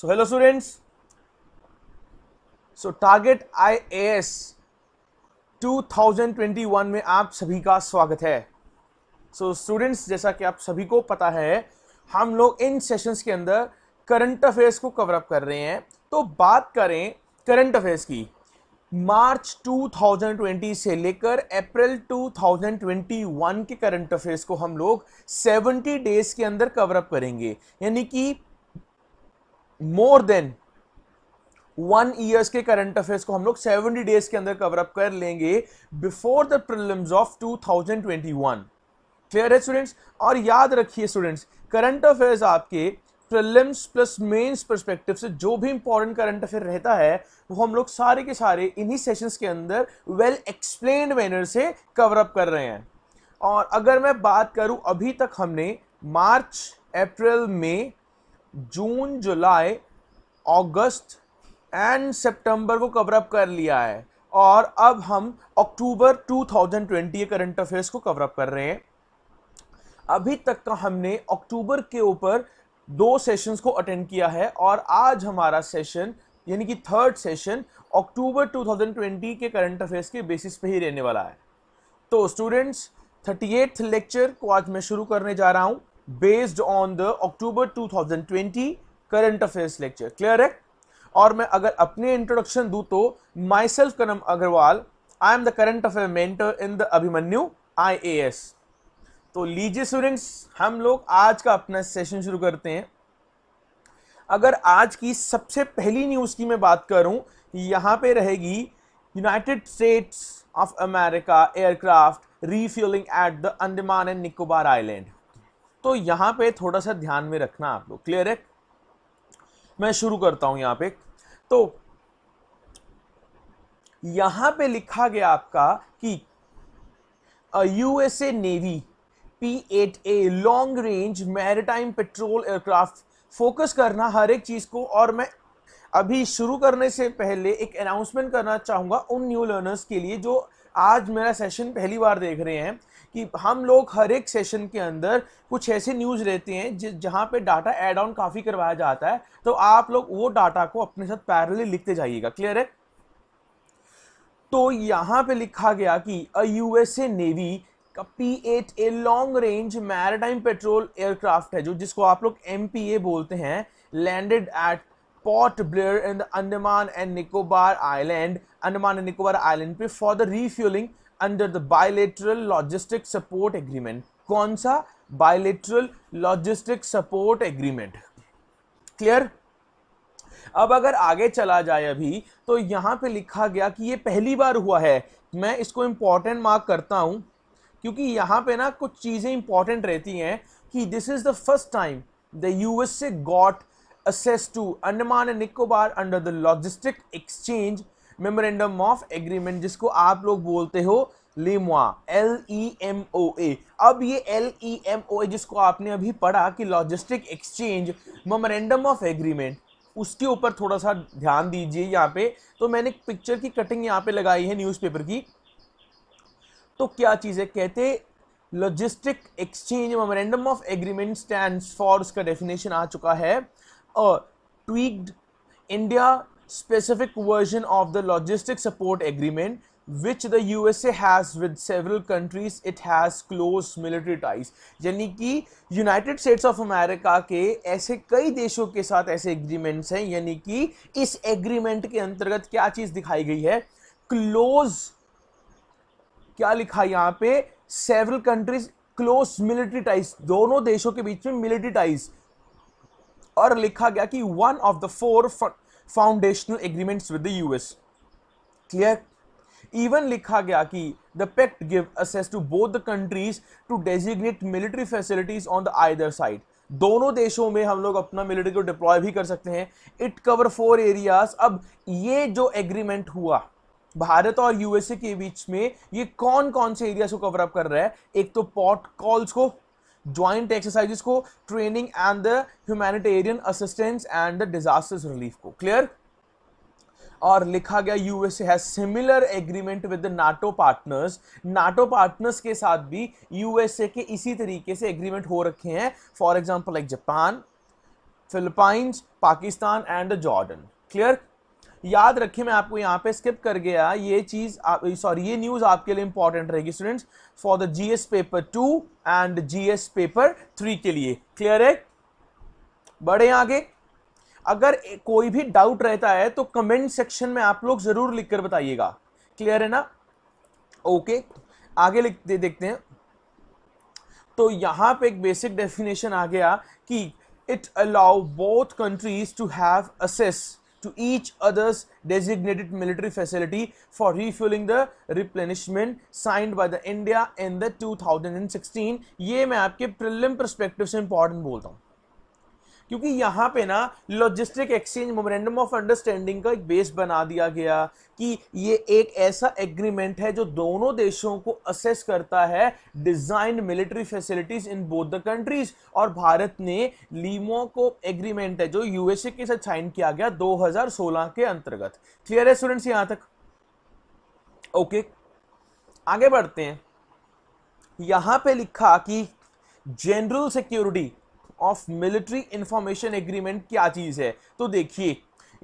so hello students so target I S 2021 में आप सभी का स्वागत है सो so, स्टूडेंट्स जैसा कि आप सभी को पता है हम लोग इन सेशंस के अंदर करंट अफेयर्स को कवर अप कर रहे हैं तो बात करें करंट अफेयर्स की मार्च 2020 से लेकर अप्रैल 2021 के करंट अफेयर्स को हम लोग 70 डेज के अंदर कवर अप करेंगे यानी कि मोर देन वन ईयर्स के करंट अफेयर्स को हम लोग सेवेंटी डेज के अंदर कवर अप कर लेंगे before the prelims of 2021 clear है स्टूडेंट्स और याद रखिए स्टूडेंट्स करंट अफेयर्स आपके प्रिलिम्स प्लस मेंस परस्पेक्टिव से जो भी इंपॉर्टेंट करंट अफेयर रहता है वो हम लोग सारे के सारे इन्हीं सेशंस के अंदर वेल एक्सप्लेन मैनर से कवर अप कर रहे हैं और अगर मैं बात करूं अभी तक हमने मार्च अप्रैल मई जून जुलाई अगस्त एंड सितंबर को कवर अप कर लिया है और अब हम अक्टूबर 2020 के करंट अफेयर्स को कवर अप कर रहे हैं अभी तक का हमने अक्टूबर के ऊपर दो सेशंस को अटेंड किया है और आज हमारा सेशन यानी कि थर्ड सेशन अक्टूबर 2020 के करंट अफेयर्स के बेसिस पे ही रहने वाला है तो स्टूडेंट्स थर्टी लेक्चर को आज मैं शुरू करने जा रहा हूँ based on the October 2020 current affairs lecture clear है और मैं अगर अपने इंट्रोडक्शन दू तो myself Kanam Agarwal I am the current affair mentor in the Abhimanyu I A S तो लीजिए स्टूडेंट्स हम लोग आज का अपना सेशन शुरू करते हैं अगर आज की सबसे पहली न्यूज़ की मैं बात करूं यहां पे रहेगी United States of America aircraft refuelling at the Andaman and Nicobar island तो यहाँ पे थोड़ा सा ध्यान में रखना आप लोग क्लियर है मैं शुरू करता हूँ यहाँ पे तो यहाँ पे लिखा गया आपका कि USA navy P eight A long range maritime patrol aircraft focus करना हर एक चीज़ को और मैं अभी शुरू करने से पहले एक अनाउंसमेंट करना चाहूँगा उन न्यू लर्नर्स के लिए जो आज मेरा सेशन पहली बार देख रहे हैं कि हम लोग हर एक सेशन के अंदर कुछ ऐसे न्यूज़ रहते हैं जिस जहाँ पे डाटा एड ऑन काफ़ी करवाया जाता है तो आप लोग वो डाटा को अपने साथ पैरली लिखते जाइएगा क्लियर है तो यहाँ पे लिखा गया कि अ यूएसए नेवी का P eight A long range maritime patrol aircraft है जो जिसको आप लोग एम बोलते हैं landed at Port Blair in the Andaman and Nicobar island Andaman and Nicobar island पे for the refuelling under the bilateral logistic support agreement कौन सा bilateral logistic support agreement clear अब अगर आगे चला जाए अभी तो यहां पे लिखा गया कि ये पहली बार हुआ है मैं इसको इंपॉर्टेंट मार्क करता हूं क्योंकि यहां पे ना कुछ चीजें इंपॉर्टेंट रहती हैं कि this is the first time the USA got access to Andaman Nicobar under the logistic exchange memorandum of agreement जिसको आप लोग बोलते हो लिमवा एल ई एम ओ ए अब ये एल ई एम ओ ए जिसको आपने अभी पढ़ा कि logistic exchange memorandum of agreement उसके ऊपर थोड़ा सा ध्यान दीजिए यहाँ पे तो मैंने पिक्चर की कटिंग यहाँ पे लगाई है न्यूज़पेपर की तो क्या चीज़ है कहते logistic exchange memorandum of agreement stand for उसका डेफिनेशन आ चुका है और tweaked India specific version of the logistic support agreement which the USA has with several countries it has close military ties यानी कि यूनाइटेड स्टेट्स ऑफ अमेरिका के ऐसे कई देशों के साथ ऐसे एग्रीमेंट्स हैं यानी कि इस एग्रीमेंट के अंतर्गत क्या चीज़ दिखाई गई है क्लोज क्या लिखा यहाँ पे several countries close military ties दोनों देशों के बीच में मिलिट्री टाइज और लिखा गया कि one of the four foundational agreements with the US clear even लिखा गया कि the pact give access to both the countries to designate military facilities on the either side दोनों देशों में हम लोग अपना मिलिट्री को डिप्लॉय भी कर सकते हैं इट कवर फोर एरियाज अब ये जो एग्रीमेंट हुआ भारत और यूएसए के बीच में ये कौन कौन से एरियाज को कवर अप कर रहा है एक तो पॉट कॉल्स को ज्वाइंट एक्सरसाइजेस को training and the humanitarian assistance and the disasters relief को क्लियर और लिखा गया USA has similar agreement with the NATO partners NATO partners के साथ भी यूएसए के इसी तरीके से एग्रीमेंट हो रखे हैं for example like Japan Philippines Pakistan and Jordan clear याद रखिए मैं आपको यहाँ पे स्किप कर गया ये चीज़ सॉरी ये न्यूज़ आपके लिए इंपॉर्टेंट रहेगी students for the GS paper two and GS paper three के लिए क्लियर है बढ़े आगे अगर कोई भी डाउट रहता है तो कमेंट सेक्शन में आप लोग ज़रूर लिख कर बताइएगा क्लियर है ना ओके आगे लिखते देखते हैं तो यहां पे एक बेसिक डेफिनेशन आ गया कि it allow both countries to have access to each other's designated military facility for refueling the replenishment signed by the India in the 2016 ये मैं prelim perspective परस्पेक्टिव important बोलता हूँ क्योंकि यहाँ पे ना logistic exchange memorandum of understanding का एक बेस बना दिया गया कि ये एक ऐसा एग्रीमेंट है जो दोनों देशों को असेस करता है design military facilities in both the countries और भारत ने लीमो को एग्रीमेंट है जो यूएसए के साथ साइन किया गया 2016 के अंतर्गत क्लियर है स्टूडेंट्स यहां तक ओके आगे बढ़ते हैं यहां पे लिखा कि general security of military information agreement क्या चीज़ है तो देखिए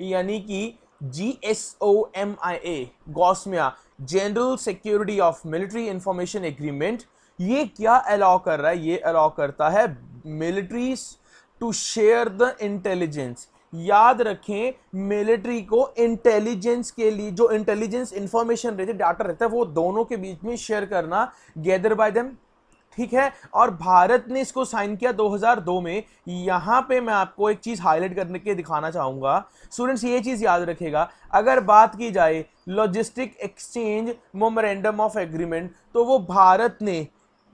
यानी कि G S O M I A GSOMIA general security of military information agreement ये क्या अलाउ कर रहा है ये अलाउ करता है military to share the intelligence याद रखें मिलिट्री को इंटेलिजेंस के लिए जो इंटेलिजेंस इंफॉर्मेशन रहती है डाटा रहता है वो दोनों के बीच में शेयर करना गैदर बाय देम ठीक है और भारत ने इसको साइन किया 2002 में यहाँ पे मैं आपको एक चीज़ हाईलाइट करने के दिखाना चाहूँगा स्टूडेंट्स ये चीज़ याद रखेगा अगर बात की जाए logistic exchange memorandum of agreement तो वो भारत ने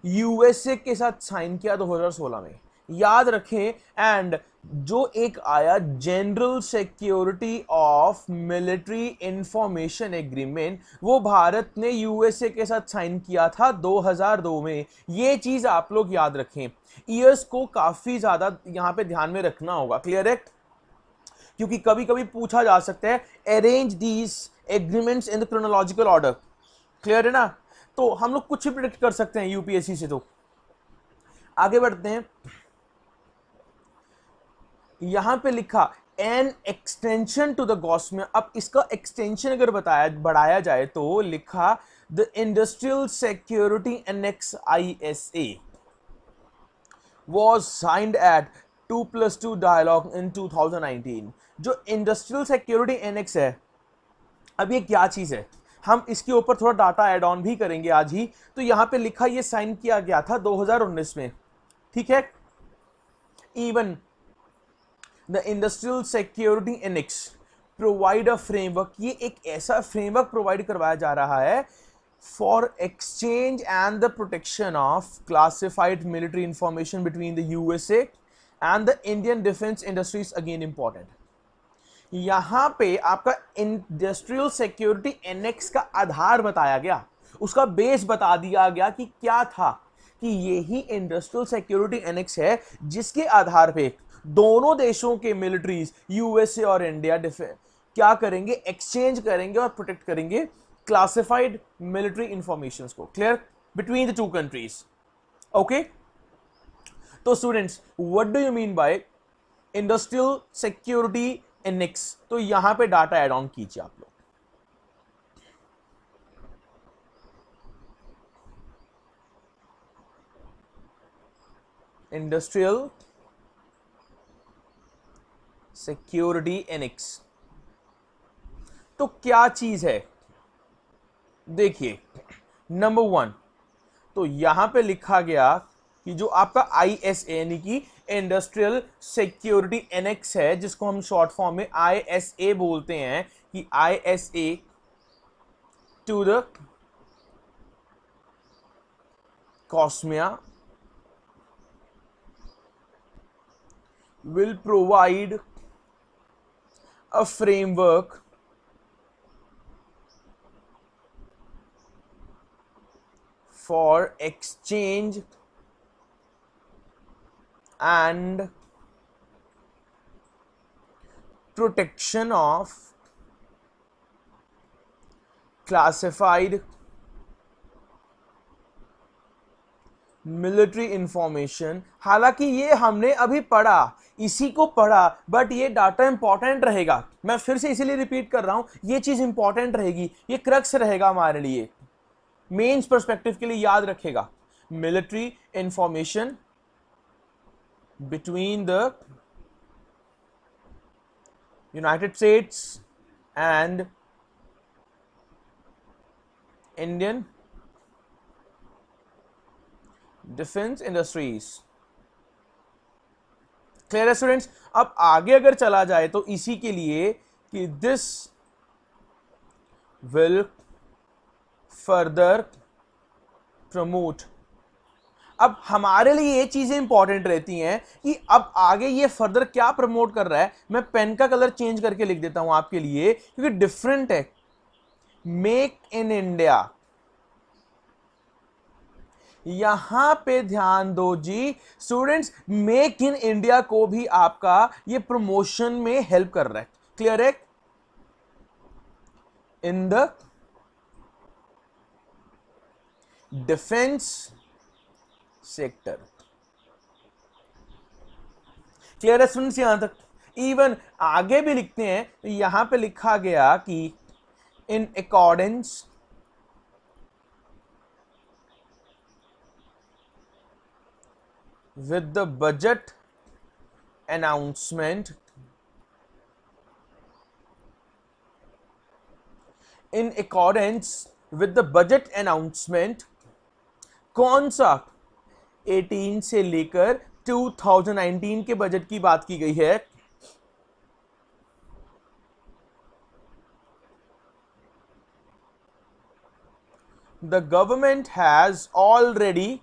यूएसए के साथ साइन किया 2016 में याद रखें एंड जो एक आया general security of military information agreement वो भारत ने यूएसए के साथ साइन किया था 2002 में ये चीज़ आप लोग याद रखें ईयर्स को काफ़ी ज़्यादा यहां पे ध्यान में रखना होगा क्लियर एक्ट क्योंकि कभी कभी पूछा जा सकता है arrange these agreements in the chronological order clear है ना तो हम लोग कुछ भी प्रिडिक्ट कर सकते हैं यूपीएससी से तो आगे बढ़ते हैं यहां पे लिखा एन एक्सटेंशन टू द गॉस में अब इसका एक्सटेंशन अगर बताया बढ़ाया जाए तो लिखा the industrial security annex I S A was signed at two plus two dialogue in 2019 जो इंडस्ट्रियल सिक्योरिटी एनेक्स है अब ये क्या चीज़ है हम इसके ऊपर थोड़ा डाटा एड ऑन भी करेंगे आज ही तो यहां पे लिखा ये साइन किया गया था 2019 में ठीक है even the industrial security annex provide a framework ये एक ऐसा फ्रेमवर्क प्रोवाइड करवाया जा रहा है for exchange and the protection of classified military information between the USA and the Indian defence industries again important यहां पे आपका इंडस्ट्रियल सिक्योरिटी एनेक्स का आधार बताया गया उसका बेस बता दिया गया कि क्या था कि यही इंडस्ट्रियल सिक्योरिटी एनेक्स है जिसके आधार पे दोनों देशों के मिलिट्रीज यूएसए और इंडिया क्या करेंगे एक्सचेंज करेंगे और प्रोटेक्ट करेंगे क्लासिफाइड मिलिट्री इंफॉर्मेशन को clear between the two countries okay तो students what do you mean by industrial security annex तो यहां पे डाटा एड ऑन कीजिए आप लोग इंडस्ट्रियल सिक्योरिटी एनिक्स तो क्या चीज है देखिए नंबर वन तो यहां पे लिखा गया कि जो आपका आई एस ए यानी कि इंडस्ट्रियल सिक्योरिटी एनेक्स है जिसको हम शॉर्ट फॉर्म में आई एस ए बोलते हैं कि I S A to the GSOMIA will provide a framework for exchange and protection of classified military information हालांकि ये हमने अभी पढ़ा इसी को पढ़ा बट ये डाटा इंपॉर्टेंट रहेगा मैं फिर से इसीलिए रिपीट कर रहा हूं ये चीज़ इंपॉर्टेंट रहेगी ये क्रक्स रहेगा हमारे लिए मेंस पर्सपेक्टिव के लिए याद रखेगा military information between the United States and Indian defence industries clear है स्टूडेंट्स अब आगे अगर चला जाए तो इसी के लिए कि दिस विल फर्दर प्रमोट अब हमारे लिए ये चीज़ें इंपॉर्टेंट रहती हैं कि अब आगे ये फर्दर क्या प्रमोट कर रहा है मैं पेन का कलर चेंज करके लिख देता हूं आपके लिए क्योंकि डिफरेंट है मेक इन इंडिया यहां पे ध्यान दो जी स्टूडेंट्स मेक इन इंडिया को भी आपका ये प्रमोशन में हेल्प कर रहा है क्लियर है in the defence sector clear है स्टूडेंट्स यहां तक इवन आगे भी लिखते हैं यहां पे लिखा गया कि in accordance with the budget announcement in accordance with the budget announcement कौन सा 18 से लेकर 2019 के बजट की बात की गई है the government has already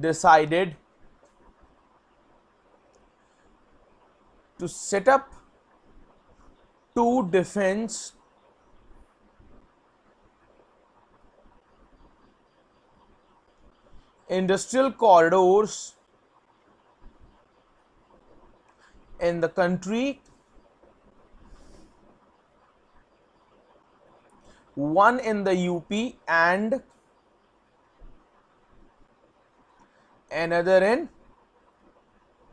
decided to set up two defense industrial corridors in the country one in the UP and another in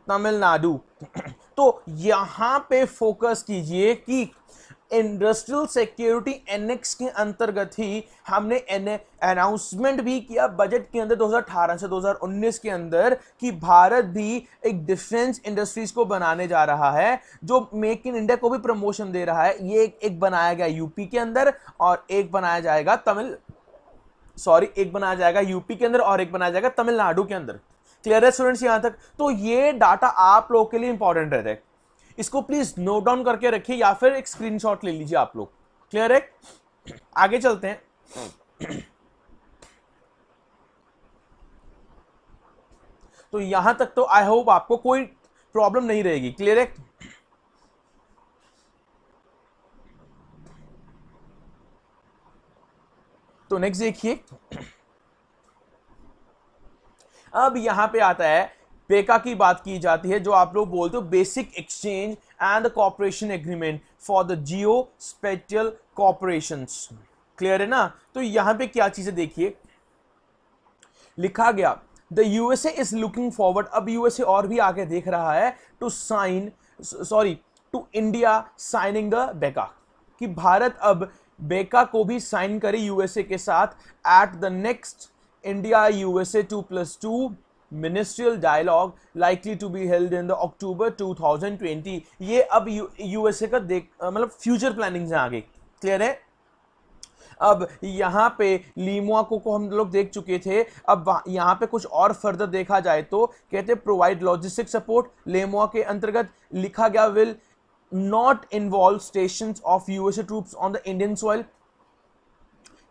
Tamil Nadu तो यहां पे फोकस कीजिए कि इंडस्ट्रियल सिक्योरिटी एनेक्स के अंतर्गत ही हमने अनाउंसमेंट भी किया बजट के अंदर 2018 से 2019 के अंदर कि भारत भी एक डिफेंस इंडस्ट्रीज को बनाने जा रहा है जो मेक इन इंडिया को भी प्रमोशन दे रहा है ये एक, एक बनाया गया यूपी के अंदर और एक बनाया जाएगा तमिल सॉरी एक बनाया जाएगा यूपी के अंदर और एक बनाया जाएगा तमिलनाडु के अंदर क्लियर है स्टूडेंट्स यहां तक तो ये डाटा आप लोग के लिए इंपॉर्टेंट रहता है इसको प्लीज नोट डाउन करके रखिए या फिर एक स्क्रीन ले लीजिए आप लोग क्लियर है आगे चलते हैं तो यहां तक तो आई होप आपको कोई प्रॉब्लम नहीं रहेगी क्लियर है तो नेक्स्ट देखिए अब यहां पे आता है पेका की बात की जाती है जो आप लोग बोलते हो basic exchange and cooperation agreement for the geospatial cooperation clear है ना तो यहां पे क्या चीज़ें देखिए लिखा गया the USA is looking forward अब यूएसए और भी आगे देख रहा है to sign sorry to India signing the BECA कि भारत अब बेका को भी साइन करे यूएसए के साथ at the next India USA two plus two ministerial dialogue likely to be held in the October 2020 ये अब यूएसए का देख मतलब फ्यूचर प्लानिंग से आगे क्लियर है अब यहाँ पे लीमुआ को, को हम लोग देख चुके थे अब यहाँ पे कुछ और फर्दर देखा जाए तो कहते प्रोवाइड लॉजिस्टिक सपोर्ट लेमुआ के अंतर्गत लिखा गया will not involve station of USA troops on the Indian soil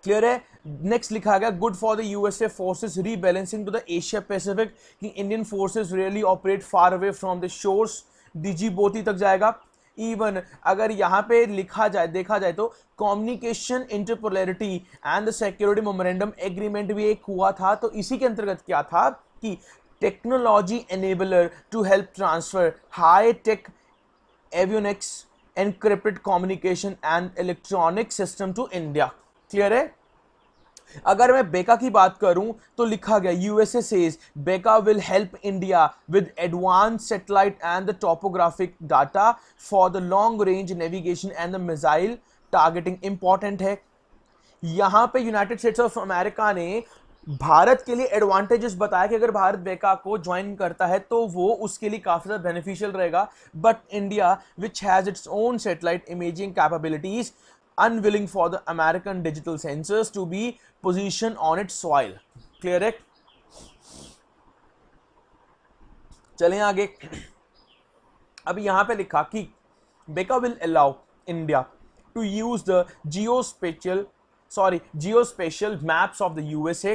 clear है नेक्स्ट लिखा गया good for the USA forces rebalancing to the Asia Pacific कि Indian forces really operate far away from the shores Djibouti तक जाएगा even अगर यहाँ पे लिखा जाए देखा जाए तो communication interoperability and the security memorandum agreement भी एक हुआ था तो इसी के अंतर्गत क्या था कि technology enabler to help transfer high tech avionics encrypted communication and electronic system to India clear है अगर मैं बेका की बात करूं तो लिखा गया USA says BECA will help India with advance satellite and the topographic data for the long range navigation and the missile targeting important है यहां पे यूनाइटेड स्टेट्स ऑफ अमेरिका ने भारत के लिए एडवांटेजेस बताया कि अगर भारत बेका को ज्वाइन करता है तो वो उसके लिए काफ़ी ज़्यादा बेनिफिशियल रहेगा but India which has its own satellite imaging capabilities unwilling for the American digital sensors to be positioned on its soil. Clear it? चलें आगे अभी यहाँ पे लिखा कि BECA will allow India to use the geospatial sorry geospatial maps of the USA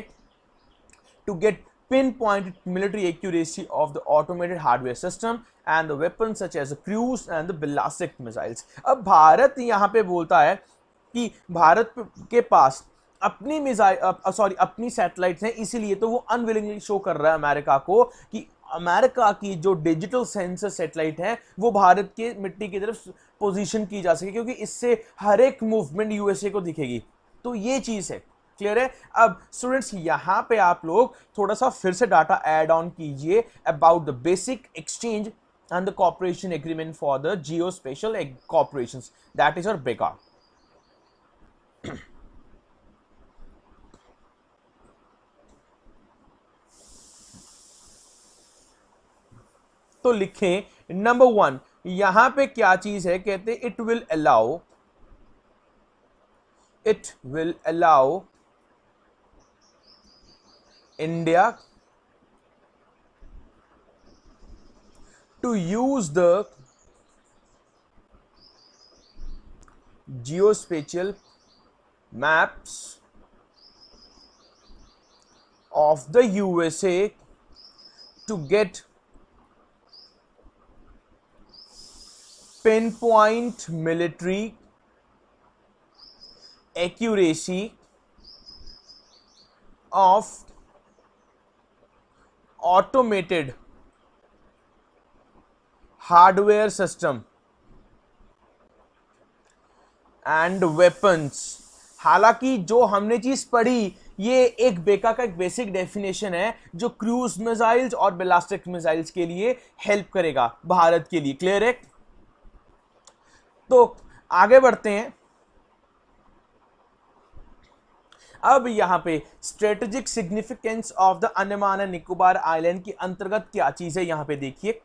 to get pinpointed military accuracy of the automated hardware system and the weapons such as the cruise and the ballistic missiles. ab bharat yahan pe bolta hai ki bharat ke paas apni missile uh, sorry apni satellites hain isliye to wo unwillingly show kar raha hai america ko ki America की जो digital sensor satellite है वो भारत के मिट्टी की तरफ position की जा सके क्योंकि इससे हर एक मूवमेंट यूएसए को दिखेगी तो ये चीज़ है क्लियर है अब स्टूडेंट्स यहां पे आप लोग थोड़ा सा फिर से डाटा एड ऑन कीजिए about the basic exchange and the cooperation agreement for the geospatial cooperation that is your बेकार तो लिखें नंबर वन यहां पे क्या चीज है कहते it will allow it will allow India to use the geospatial maps of the USA to get pinpoint military accuracy of automated hardware system and weapons हालांकि जो हमने चीज पढ़ी ये एक बेका का एक बेसिक डेफिनेशन है जो क्रूज मिसाइल्स और बेलास्टिक मिसाइल्स के लिए हेल्प करेगा भारत के लिए क्लियर है तो आगे बढ़ते हैं अब यहाँ पे strategic significance of the Andaman and Nicobar island के अंतर्गत क्या चीज़ है यहाँ पे देखिए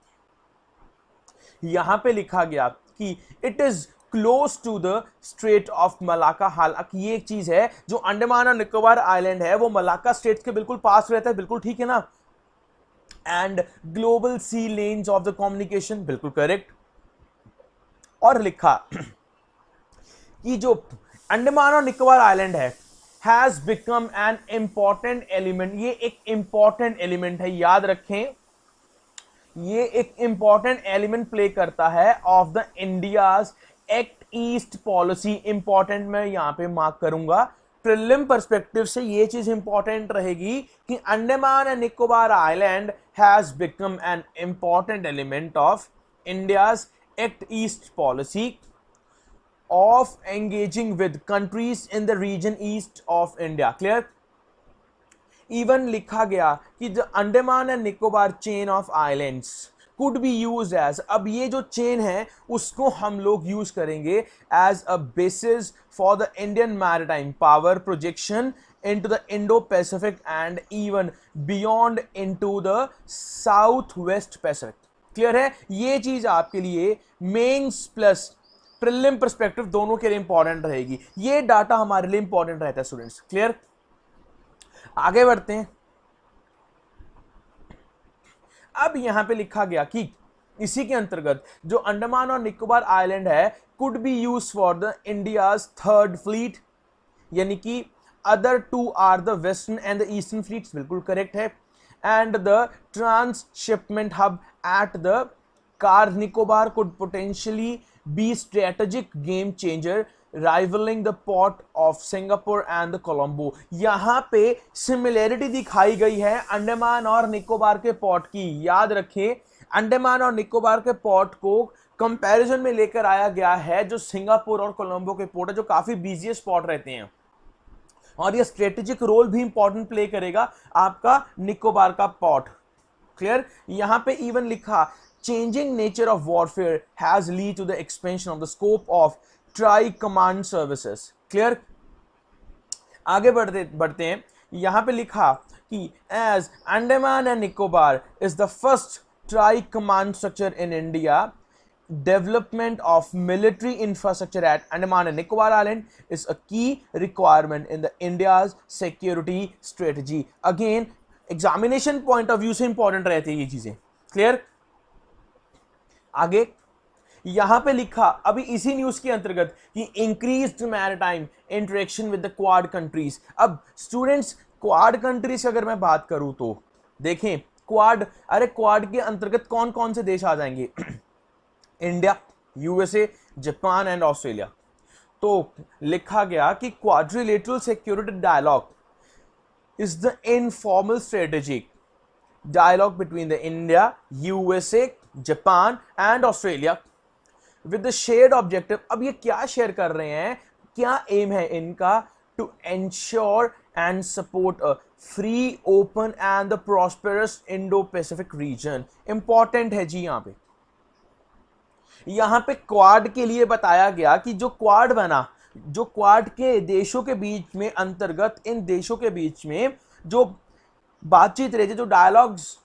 यहाँ पे लिखा गया कि it is close to the strait of Malacca हालांकि ये एक चीज़ है जो अंडमान और निकोबार आइलैंड है वो मलाका स्टेट के बिल्कुल पास रहता है बिल्कुल ठीक है ना and global sea lanes of the communication बिल्कुल करेक्ट और लिखा कि जो अंडमान और निकोबार आइलैंड है has become an important element ये एक इंपॉर्टेंट एलिमेंट है याद रखें ये एक इंपॉर्टेंट एलिमेंट प्ले करता है of the India's act east policy important मैं यहां पे मार्क करूंगा प्रिलिम परस्पेक्टिव से ये चीज इंपॉर्टेंट रहेगी कि Andaman and Nicobar island has become an important element of India's act east policy of engaging with countries in the region east of India. Clear? Even लिखा गया कि the Andaman and Nicobar chain of islands could be used as अब ये जो chain है उसको हम लोग use करेंगे as a basis for the Indian maritime power projection into the Indo-Pacific and even beyond into the Southwest Pacific. Clear है ये चीज आपके लिए मेंस प्लस प्रिलिम परस्पेक्टिव दोनों के लिए इंपॉर्टेंट रहेगी ये डाटा हमारे लिए इंपॉर्टेंट रहता है स्टूडेंट्स क्लियर आगे बढ़ते हैं अब यहां पे लिखा गया कि इसी के अंतर्गत जो अंडमान और निकोबार आइलैंड है could be use for the India third fleet यानी कि other two are the western and the eastern fleet बिल्कुल करेक्ट है and the transshipment hub at the Car Nicobar could potentially be strategic game changer rivaling the port of Singapore and the Colombo. यहाँ पे similarity दिखाई गई है अंडमान और निकोबार के pot की याद रखें अंडमान और निकोबार के पॉट को कंपैरिजन में लेकर आया गया है जो सिंगापुर और कोलंबो के पोर्ट है जो काफ़ी बिजी पॉट रहते हैं और ये स्ट्रेटेजिक रोल भी इंपॉर्टेंट प्ले करेगा आपका निकोबार का पॉट क्लियर यहां पे इवन लिखा changing nature of warfare has led to the expansion of the scope of tri-command services. Clear. आगे बढ़ते बढ़ते हैं यहाँ पे लिखा कि as Andaman and Nicobar is the first tri-command structure in India. development of military infrastructure at Andaman and Nicobar Island is a key requirement in the India's security strategy. Again, examination point of view से important रहती हैं ये चीज़ें clear आगे यहां पे लिखा अभी इसी न्यूज के अंतर्गत कि increase maritime interaction with the Quad countries अब स्टूडेंट्स क्वाड कंट्रीज अगर मैं बात करूं तो देखें क्वाड अरे क्वाड के अंतर्गत कौन कौन से देश आ जाएंगे India USA Japan and Australia तो लिखा गया कि quadrilateral security dialogue is the informal strategic dialogue between the India USA Japan and Australia with the shared objective अब ये क्या शेयर कर रहे हैं क्या एम है इनका to ensure and support free open and the prosperous Indo Pacific region important है जी यहां पे यहां पे क्वाड के लिए बताया गया कि जो क्वाड बना जो क्वाड के देशों के बीच में अंतर्गत इन देशों के बीच में जो बातचीत रहे थे जो डायलॉग्स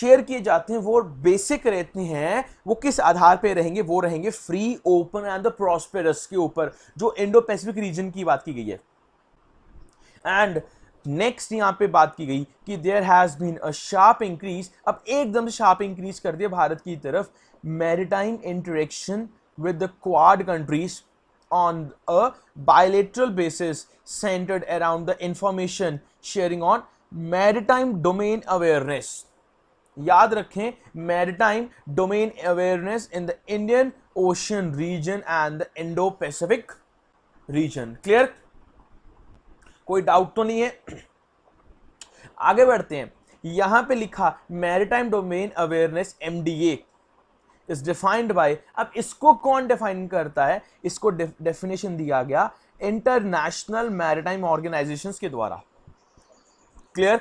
शेयर किए जाते हैं वो बेसिक रहते हैं वो किस आधार पे रहेंगे वो रहेंगे free open and the prosperous के ऊपर जो इंडो पैसिफिक रीजन की बात की गई है एंड नेक्स्ट यहाँ पे बात की गई कि there has been a sharp increase अब एकदम शार्प इंक्रीज कर दिया भारत की तरफ maritime interaction with the Quad countries on a bilateral basis centered around the information sharing on maritime domain awareness याद रखें maritime domain awareness in the Indian Ocean region and the Indo Pacific region clear कोई doubt तो नहीं है आगे बढ़ते हैं यहां पे लिखा maritime domain awareness M D A is defined by अब इसको कौन डिफाइन करता है इसको डेफिनेशन दिया गया इंटरनेशनल मैरिटाइम ऑर्गेनाइजेशन के द्वारा क्लियर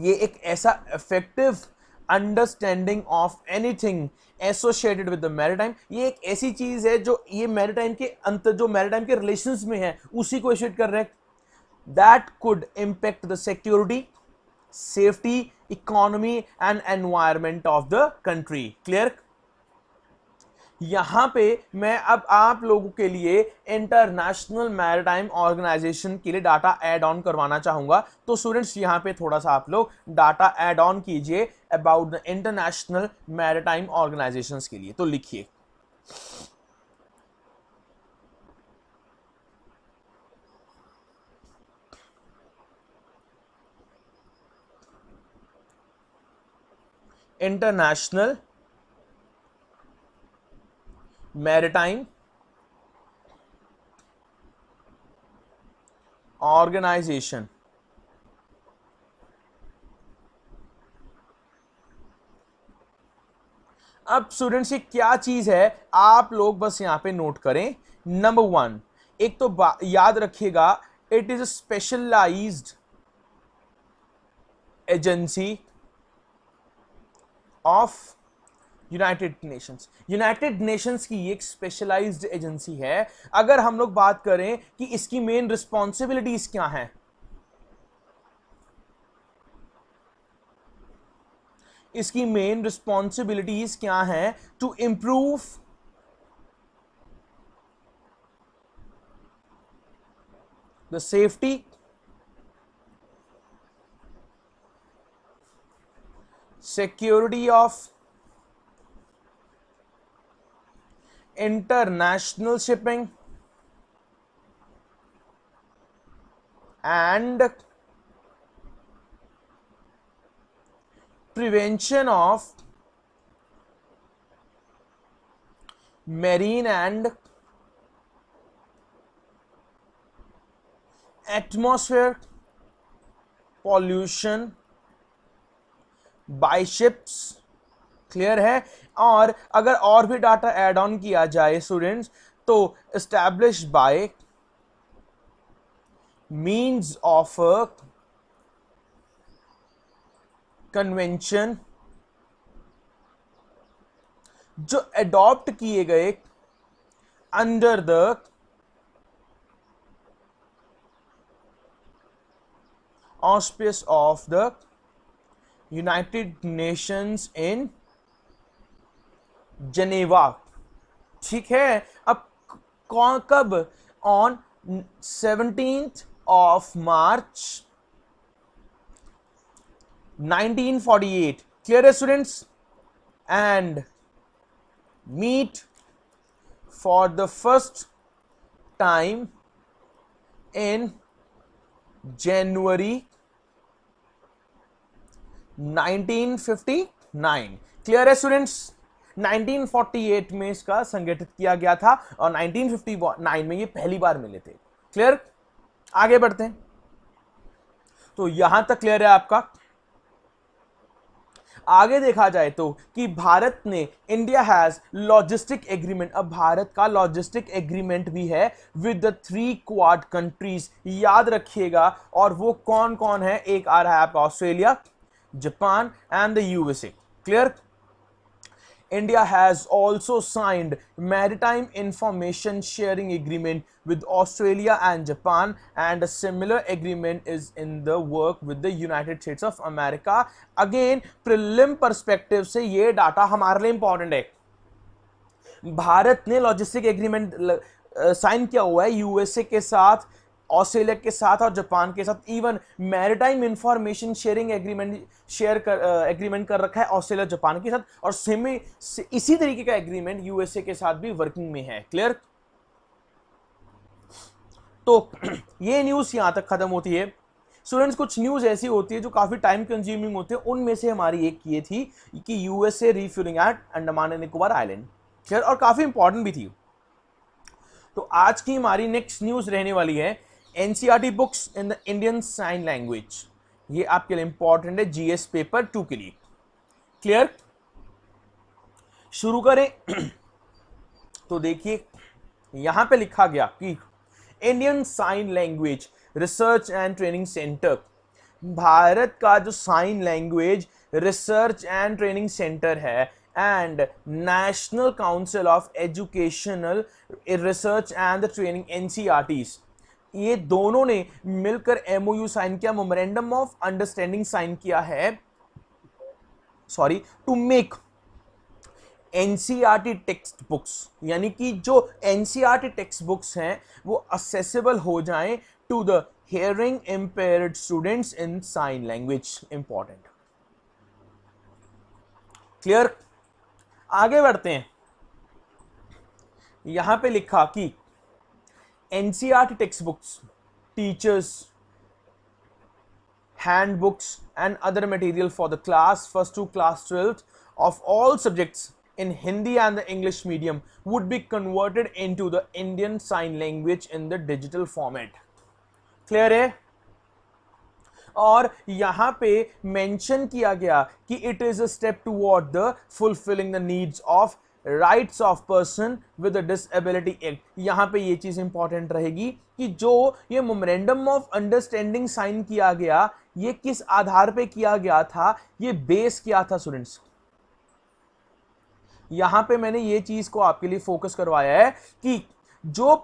ये एक ऐसा effective understanding of anything associated with the maritime ये एक ऐसी चीज़ है जो ये मैरिटाइम के अंतर जो मैरिटाइम के रिलेशन में है उसी को एशिएट कर रहे हैं that could impact the security safety economy and environment of the country clear यहाँ पे मैं अब आप लोगों के लिए इंटरनेशनल मैरिटाइम ऑर्गेनाइजेशन के लिए डाटा ऐड ऑन करवाना चाहूँगा तो स्टूडेंट्स यहाँ पे थोड़ा सा आप लोग डाटा ऐड ऑन कीजिए about the International Maritime Organization के लिए तो लिखिए इंटरनेशनल मैरिटाइम ऑर्गेनाइजेशन अब स्टूडेंट्स ये क्या चीज है आप लोग बस यहां पे नोट करें नंबर वन एक तो याद रखिएगा it is a specialized agency of United Nations United Nations की एक स्पेशलाइज्ड एजेंसी है अगर हम लोग बात करें कि इसकी मेन रिस्पॉन्सिबिलिटीज क्या हैं इसकी मेन रिस्पॉन्सिबिलिटीज क्या हैं to improve the safety security of international shipping and prevention of marine and atmosphere pollution by ships clear है और अगर और भी डाटा एड ऑन किया जाए स्टूडेंट्स तो establish by means of convention जो एडॉप्ट किए गए under the of the United Nations in in Geneva ठीक है अब कौन कब on seventeen of March 1948 clear है students and meet for the first time in January 1959 clear है स्टूडेंट्स 1948 में इसका संगठित किया गया था और 1959 में ये पहली बार मिले थे क्लियर आगे बढ़ते हैं तो यहां तक क्लियर है आपका आगे देखा जाए तो कि भारत ने इंडिया हैज लॉजिस्टिक एग्रीमेंट अब भारत का लॉजिस्टिक एग्रीमेंट भी है with the three Quad countries याद रखिएगा और वो कौन कौन है एक आ रहा है आपका Australia Japan and the USA clear India has also signed maritime information sharing agreement with Australia and Japan and a similar agreement is in the work with the United States of America again prelim perspective से ये data हमारे लिए important है भारत ने logistic agreement sign किया हुआ है USA के साथ ऑस्ट्रेलिया के साथ और जापान के साथ even maritime information sharing agreement share कर एग्रीमेंट कर रखा है ऑस्ट्रेलिया जापान के साथ और सेमी से, इसी तरीके का एग्रीमेंट यूएसए के साथ भी वर्किंग में है क्लियर तो ये न्यूज़ यहां तक ख़त्म होती है स्टूडेंट्स कुछ न्यूज़ ऐसी होती है जो काफ़ी टाइम कंज्यूमिंग होती है उनमें से हमारी एक ये थी कि USA refuelling at Andaman and Nicobar island clear और काफ़ी इंपॉर्टेंट भी थी तो आज की हमारी नेक्स्ट न्यूज़ रहने वाली है T books in the Indian sign language ये आपके लिए इंपॉर्टेंट है जीएस पेपर टू के लिए क्लियर शुरू करें तो देखिए यहां पे लिखा गया कि Indian sign language research and training centre Bharat का जो sign language research and training centre है and National Council of Educational Research and Training NCERTs ये दोनों ने मिलकर एमओयू साइन किया मोमरेंडम ऑफ अंडरस्टैंडिंग साइन किया है sorry to make NCERT text books यानी कि जो एनसीआरटी टेक्स्ट बुक्स हैं वो असेसिबल हो जाए to the hearing impaired students in sign language important clear आगे बढ़ते हैं यहां पे लिखा कि NCERT textbooks, teachers, handbooks and other material for the class first to class 12th of all subjects in Hindi and the English medium would be converted into the Indian Sign Language in the digital format. Clear Or और यहाँ पे mention किया गया कि it is a step toward the fulfilling the needs of rights of person with disability act यहाँ पे ये चीज़ important रहेगी कि जो ये मोमरेंडम ऑफ अंडरस्टैंडिंग साइन किया गया ये किस आधार पे किया गया था ये बेस क्या था स्टूडेंट्स यहां पे मैंने ये चीज़ को आपके लिए फोकस करवाया है कि जो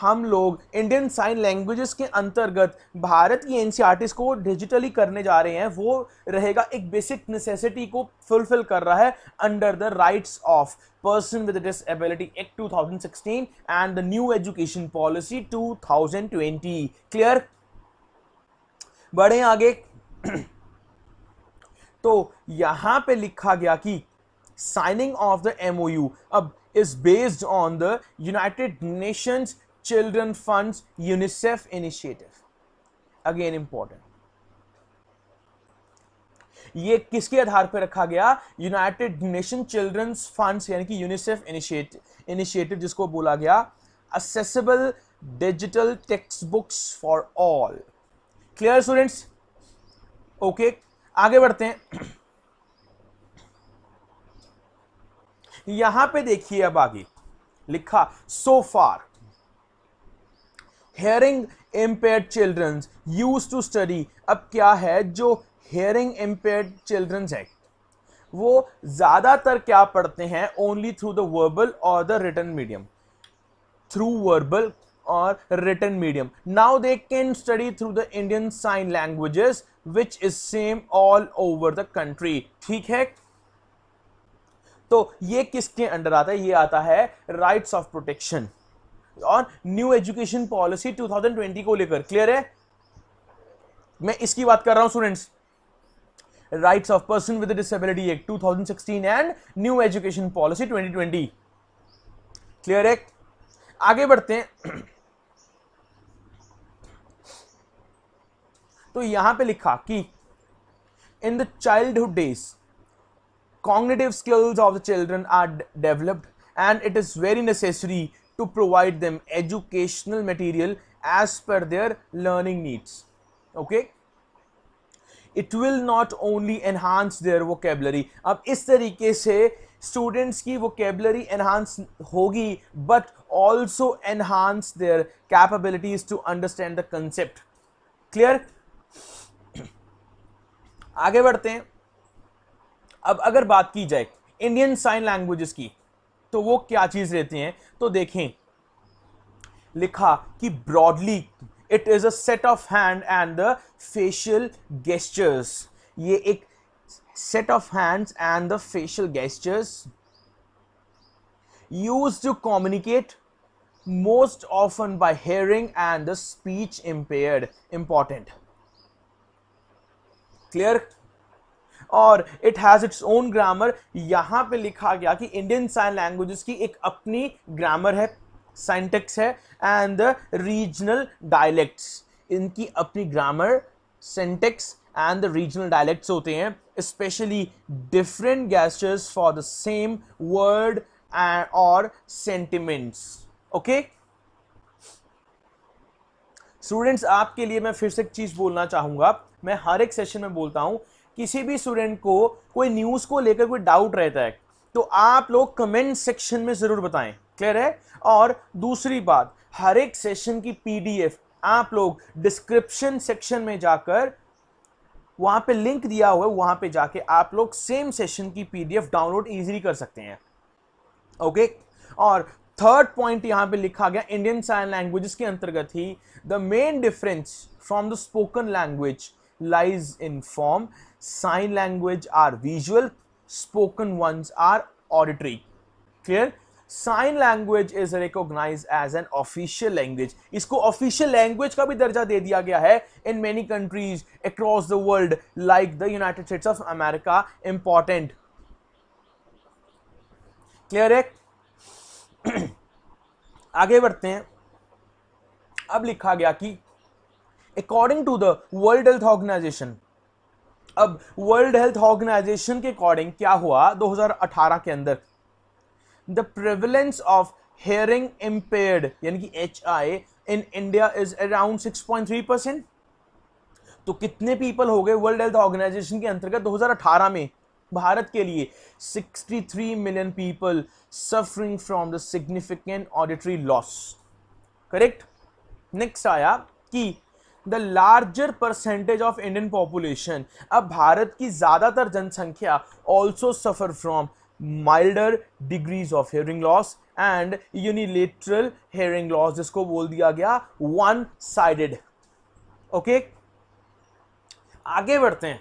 हम लोग इंडियन साइन लैंग्वेजेस के अंतर्गत भारत की एन e को डिजिटली करने जा रहे हैं वो रहेगा एक बेसिक नेसेसिटी को फुलफिल कर रहा है under the rights of person with disability act 2016 and the new education policy 2020 clear बढ़े आगे तो यहां पे लिखा गया कि साइनिंग ऑफ द एमओयू अब is based on the United Nations Children Funds UNICEF initiative. Again important. ये किसके आधार पर रखा गया यूनाइटेड नेशन चिल्ड्रंस फंड यानी कि यूनिसेफ इनिशिएटिव इनिशिएटिव जिसको बोला गया accessible digital text books for all clear students okay आगे बढ़ते हैं यहां पे देखिए अब आगे लिखा so far hearing impaired childrens use to study अब क्या है जो हेयरिंग एम्पेयर चिल्ड्रंस एक्ट वो ज़्यादातर क्या पढ़ते हैं ओनली थ्रू द वर्बल और the written medium through verbal और written medium now they can study through the Indian sign languages which is same all over the country ठीक है तो ये किसके अंडर आता है ये आता है rights of protection on new education policy 2020 को लेकर क्लियर है मैं इसकी बात कर रहा हूं students rights of person with disability act 2016 and new education policy 2020 clear है आगे बढ़ते हैं तो यहां पे लिखा कि in the childhood days cognitive skills of the children are developed and it is very necessary to provide them educational material as per their learning needs okay it will not only enhance their vocabulary ab is tarike se students ki vocabulary enhance hogi but also enhance their capabilities to understand the concept clear आगे बढ़ते हैं अब अगर बात की जाए Indian sign languages की तो वो क्या चीज रहती हैं तो देखें लिखा कि broadly it is a set of hand and the facial gestures ये एक set of hand and the facial gestures use to communicate most often by hearing and the speech impaired important clear और it has its own grammar यहां पे लिखा गया कि Indian sign languages की एक अपनी ग्रामर है साइंटेक्स है एंड रीजनल डायलैक्ट्स इनकी अपनी grammar syntax and the regional dialects होते हैं specially different gestures for the same word और सेंटिमेंट्स ओके स्टूडेंट्स आपके लिए मैं फिर से एक चीज़ बोलना चाहूंगा मैं हर एक सेशन में बोलता हूं किसी भी स्टूडेंट को कोई न्यूज़ को लेकर कोई डाउट रहता है तो आप लोग कमेंट सेक्शन में ज़रूर बताएं क्लियर है और दूसरी बात हर एक सेशन की पीडीएफ आप लोग डिस्क्रिप्शन सेक्शन में जाकर वहाँ पे लिंक दिया हुआ है वहाँ पे जाके आप लोग सेम सेशन की पीडीएफ डाउनलोड इजीली कर सकते हैं ओके और थर्ड पॉइंट यहाँ पे लिखा गया इंडियन साइन लैंग्वेज के अंतर्गत ही the main difference from the spoken language lies in form sign language are visual spoken ones are auditory clear sign language is recognize as an official language इसको official language का भी दर्जा दे दिया गया है in many countries across the world like the United States of America important clear है आगे बढ़ते हैं अब लिखा गया कि according to the World Health organisation अब वर्ल्ड हेल्थ ऑर्गेनाइजेशन के अकॉर्डिंग क्या हुआ 2018 के अंदर the prevalence of hearing impaired यानी कि H I in India is around 6.3 percent तो कितने पीपल हो गए वर्ल्ड हेल्थ ऑर्गेनाइजेशन के अंतर्गत 2018 में भारत के लिए 63 million people suffering from the significant auditory loss correct next आया कि the larger percentage of Indian population अब भारत की ज़्यादातर जनसंख्या also suffer from milder degrees of hearing loss and unilateral hearing loss जिसको बोल दिया गया वन साइडेड ओके आगे बढ़ते हैं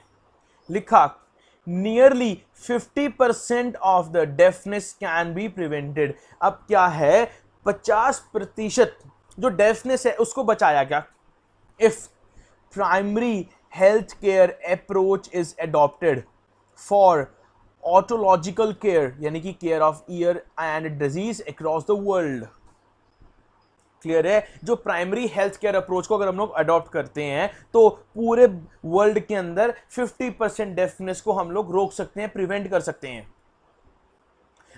लिखा nearly 50 percent of the deafness can be prevented अब क्या है 50 प्रतिशत जो डेफनेस है उसको बचाया गया if primary care approach is adopted for otological care यानी कि care of ear and disease across the world clear है जो प्राइमरी हेल्थ केयर अप्रोच को अगर हम लोग अडॉप्ट करते हैं तो पूरे वर्ल्ड के अंदर 50 परसेंट डेफनेस को हम लोग रोक सकते हैं प्रिवेंट कर सकते हैं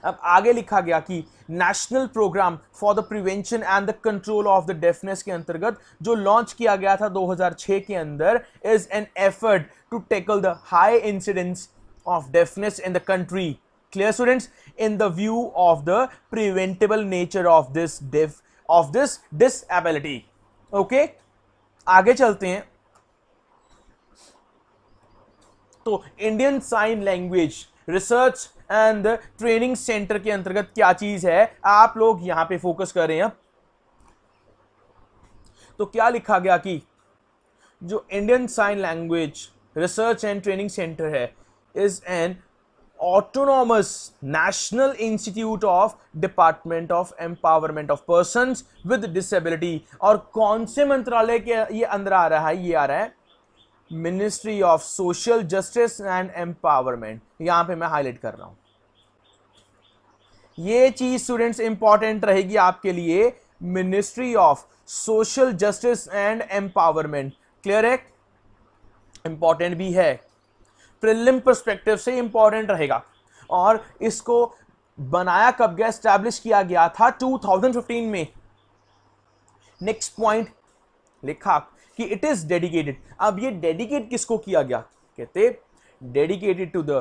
अब आगे लिखा गया कि national programme for the prevention and the control of the deafness के अंतर्गत जो लॉन्च किया गया था 2006 के अंदर is an effort to tackle the high incidence of deafness in the country clear students in the view of the preventable nature of this of this this okay आगे चलते हैं तो Indian sign language research and training centre के अंतर्गत क्या चीज़ है आप लोग यहां पे फोकस कर रहे हैं तो क्या लिखा गया कि जो Indian sign language research and training centre है is an autonomous national institute of department of empowerment of person with disability और कौन से मंत्रालय के ये अंदर आ रहा है ये आ रहा है ministry of social justice and empowerment यहां पे मैं हाईलाइट कर रहा हूं ये चीज स्टूडेंट्स इंपॉर्टेंट रहेगी आपके लिए ministry of social justice and empowerment clear है इंपॉर्टेंट भी है प्रिलिम परस्पेक्टिव से इंपॉर्टेंट रहेगा और इसको बनाया कब गया स्टैब्लिश किया गया था 2015 में नेक्स्ट पॉइंट लिखा कि इट इज़ डेडिकेटेड अब ये डेडिकेट किसको किया गया कहते dedicated to the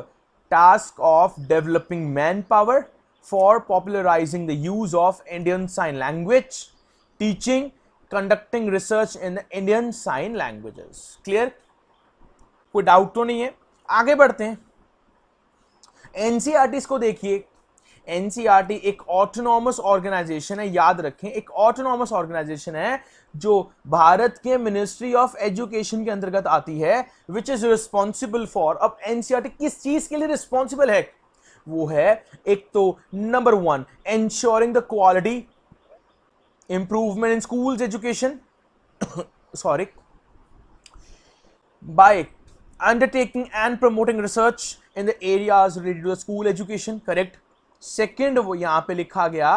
task of developing manpower for popularizing the use of Indian sign language teaching conducting research in Indian sign languages clear कोई डाउट तो नहीं है आगे बढ़ते हैं एनसीआरटी e को देखिए एनसीईआरटी एक ऑटोनॉमस ऑर्गेनाइजेशन है याद रखें एक ऑटोनॉमस ऑर्गेनाइजेशन है जो भारत के मिनिस्ट्री ऑफ एजुकेशन के अंतर्गत आती है विच इज रिस्पॉन्सिबल फॉर अब एनसीआरटी किस चीज के लिए रिस्पॉन्सिबल है वो है एक तो number one ensuring the quality improvement in school education sorry by undertaking and promoting research in the areas related to the school education correct second वो यहां पे लिखा गया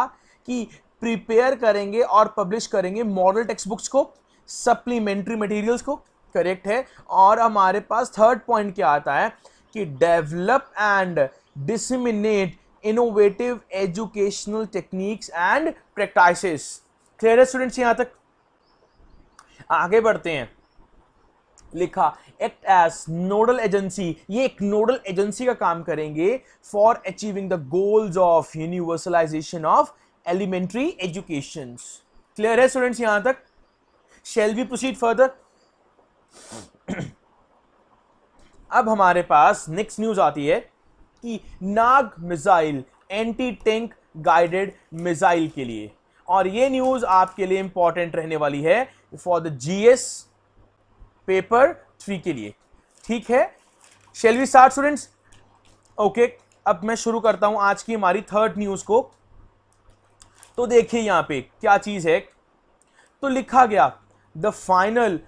कि प्रिपेयर करेंगे और पब्लिश करेंगे मॉडल टेक्स्ट बुक्स को सप्लीमेंट्री मटेरियल्स को करेक्ट है और हमारे पास थर्ड पॉइंट क्या आता है कि develop and disseminate innovative educational techniques and practice clear है स्टूडेंट्स यहां तक आगे बढ़ते हैं लिखा एक्ट एज नोडल एजेंसी ये एक नोडल एजेंसी का काम करेंगे for achieving the goals of universalization of elementary education clear है स्टूडेंट्स यहां तक शेल वी प्रोसीड फर्दर अब हमारे पास नेक्स्ट न्यूज आती है कि Nag missile anti tank guided missile के लिए और ये न्यूज आपके लिए इंपॉर्टेंट रहने वाली है for the GS paper three के लिए ठीक है shall we start students okay अब मैं शुरू करता हूं आज की हमारी थर्ड न्यूज़ को तो देखिए यहां पे क्या चीज़ है तो लिखा गया the final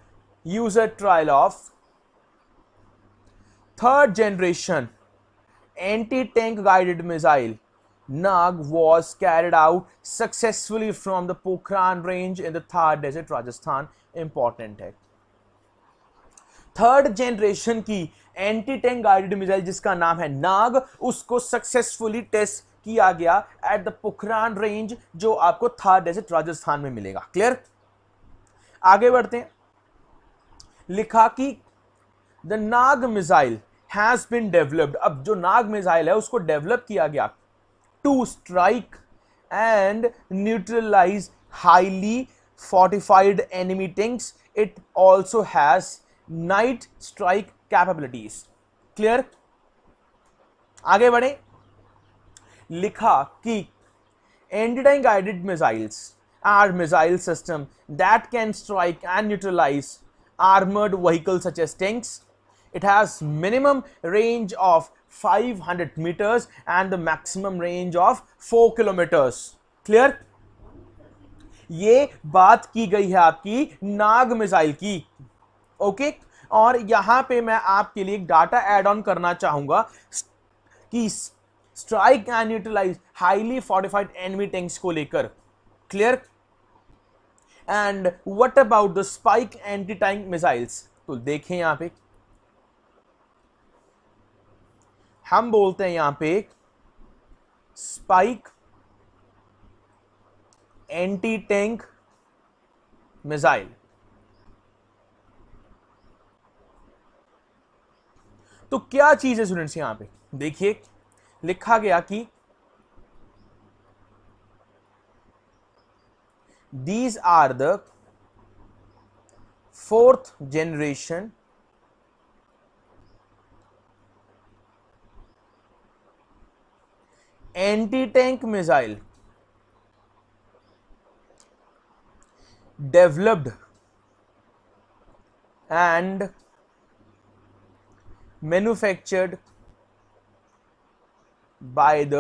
user trial of third generation anti tank guided missile Nag was carried out successfully from the Pokhran range in the third desert Rajasthan important है थर्ड जनरेशन की एंटी टैंक गाइडेड मिसाइल जिसका नाम है नाग उसको सक्सेसफुली टेस्ट किया गया at the Pokhran range जो आपको थार डेजर्ट राजस्थान में मिलेगा क्लियर आगे बढ़ते हैं लिखा कि the Nag missile has been developed अब जो नाग मिसाइल है उसको डेवलप किया गया to strike and neutralise highly fortified enemy tanks it also has night strike capabilities clear आगे बढ़े लिखा कि एंडिडाइन guided missiles are missile system that can strike and neutralise armoured vehicle such as tanks it has minimum range of 500 metres and the maximum range of 4 kilometres clear ये बात की गई है आपकी नाग मिसाइल की ओके और यहाँ पे मैं आपके लिए एक डाटा एड ऑन करना चाहूँगा कि strike and utilise highly fortified enemy tanks को लेकर clear and what about the spike anti tank missiles तो देखें यहाँ पे हम बोलते हैं यहाँ पे स्पाइक एंटी टैंक मिसाइल तो क्या चीज है स्टूडेंट्स यहां पे देखिए लिखा गया कि these are the fourth generation anti tank missile developed and manufactured by the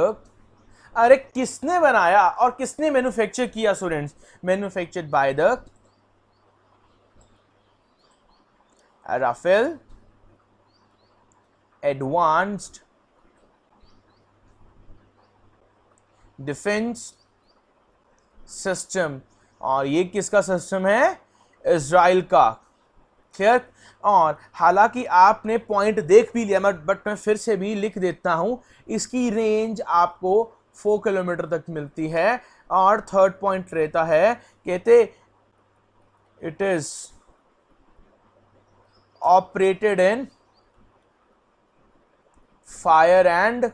अरे किसने बनाया और किसने मैन्युफैक्चर किया students manufactured by the Rafael advanced defence system और ये किसका सिस्टम है इसराइल का क्लियर और हालांकि आपने पॉइंट देख भी लिया मैं बट मैं फिर से भी लिख देता हूँ इसकी रेंज आपको फोर किलोमीटर तक मिलती है और थर्ड पॉइंट रहता है कहते it is operated in fire and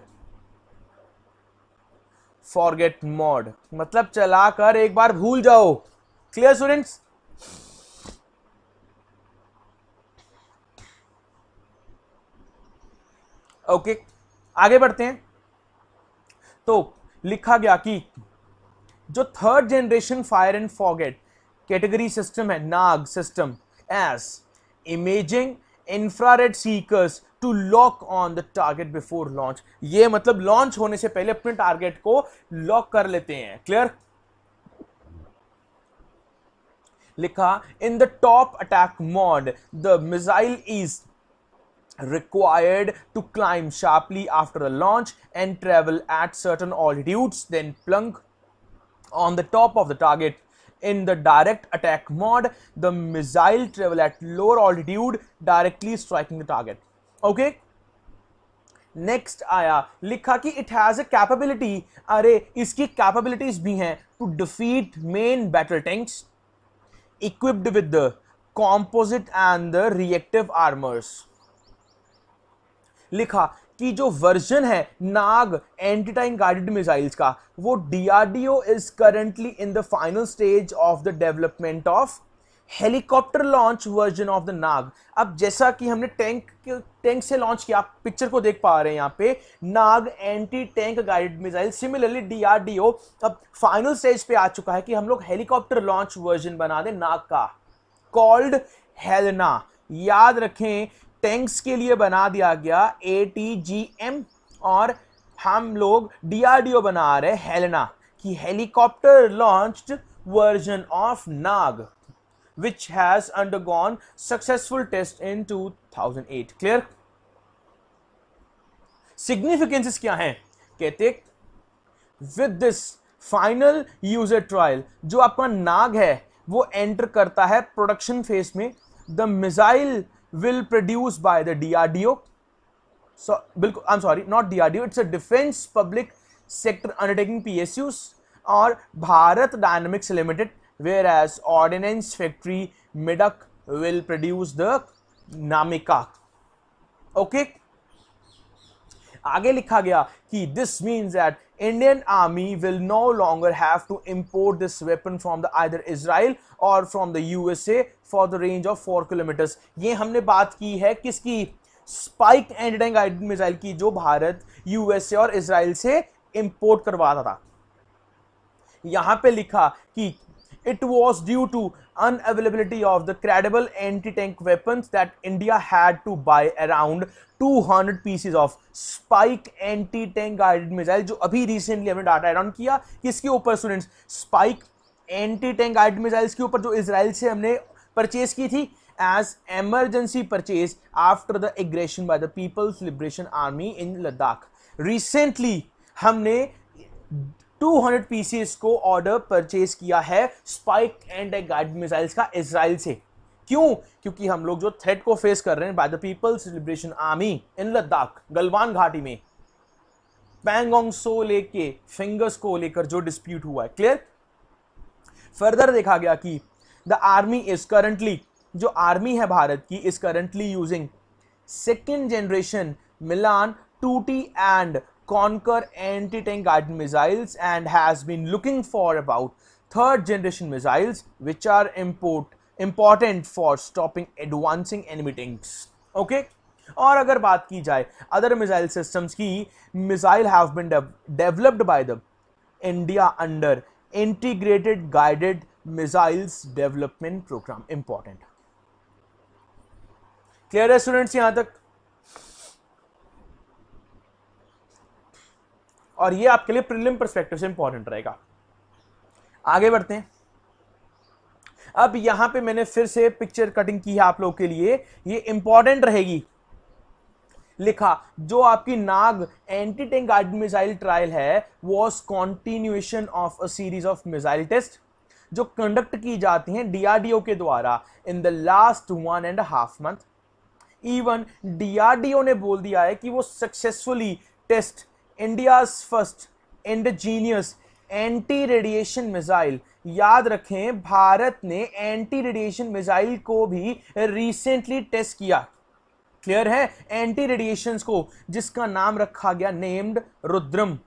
forget mode मतलब चलाकर एक बार भूल जाओ क्लियर स्टूडेंट्स ओके आगे बढ़ते हैं तो लिखा गया कि जो third generation fire and forget category system है Nag system uses imaging infrared seekers to lock on the target before launch ये मतलब लॉन्च होने से पहले अपने टारगेट को लॉक कर लेते हैं क्लियर लिखा in the top attack mode the missile is required to climb sharply after a launch and travel at certain altitudes then plunk on the top of the target in the direct attack mode the missile travel at lower altitude directly striking the target okay next आया लिखा कि it has a capability अरे इसकी capabilities भी हैं to defeat main battle tanks equipped with the composite and the reactive armours लिखा कि जो वर्जन है Nag anti time guided missiles का वो DRDO is currently in the final stage of the development of helicopter launch version of the Nag अब जैसा कि हमने टैंक टैंक से लॉन्च किया आप पिक्चर को देख पा रहे हैं यहाँ पे Nag anti tank guided missile similarly DRDO अब फाइनल स्टेज पे आ चुका है कि हम लोग हेलीकॉप्टर लॉन्च वर्जन बना दें नाग का कॉल्ड हेलना याद रखें टैंक्स के लिए बना दिया गया ए और हम लोग डीआरडीओ बना रहे हेलना की helicopter launched version of Nag which successful test in two thousand 2008 clear significances क्या हैं कहते with this final user trial जो आपका नाग है वो एंटर करता है प्रोडक्शन फेज में द मिसाइल will produce by the DRDO. So, I'm sorry, not DRDO, it's a Defense Public Sector Undertaking PSUs or Bharat Dynamics Limited, whereas Ordnance Factory Medak will produce the Namika. Okay. आगे लिखा गया कि this means that Indian army will no longer have to import this weapon from the either Israel or from the U S A for the range of four kilometres ये हमने बात की है किसकी स्पाइक एंड एंडिंग मिजाइल की जो Bharat USA और Israel से इम्पोर्ट करवाता था यहां पे लिखा कि it was due to unavailability of the credible anti-tank weapons that India had to buy around 200 pieces of spike anti-tank guided missile जो अभी recently हमने डाटा around किया किसके ऊपर students spike anti-tank guided missiles के ऊपर जो इसराइल से हमने purchase की थी as emergency purchase after the aggression by the People's Liberation Army in Ladakh. Recently हमने 200 पीसेस को ऑर्डर परचेज किया है spike and a guide missiles का इसराइल से क्यों क्योंकि हम लोग जो थ्रेट को फेस कर रहे हैं by the people's liberation army in Ladakh Galwan घाटी में पैंगोंग सो लेके फिंगर्स को लेकर जो डिस्प्यूट हुआ है क्लियर फर्दर देखा गया कि द आर्मी इज करंटली जो आर्मी है भारत की is currently using second generation Milan two T and conquer anti-tank guided missiles and has been looking for about third generation missiles which are import important for stopping advancing enemy tanks okay और अगर बात की जाए other missile systems की missile have been developed by the India under integrated guided missiles development programme important clear है students यहां तक और ये आपके लिए प्रिलिम परस्पेक्टिव से इंपॉर्टेंट रहेगा आगे बढ़ते हैं अब यहां पे मैंने फिर से पिक्चर कटिंग की है आप लोगों के लिए ये इंपॉर्टेंट रहेगी लिखा जो आपकी Nag anti tank missile trial है was continuation of a series of missile test जो कंडक्ट की जाती हैं डीआरडीओ के द्वारा in the last one and half month even DRDO ने बोल दिया है कि वो successfully test India's first indigenous anti radiation missile याद रखें भारत ने एंटी रेडिएशन मिसाइल को भी रिसेंटली टेस्ट किया क्लियर है एंटी रेडिएशन को जिसका नाम रखा गया नेम्ड रुद्रम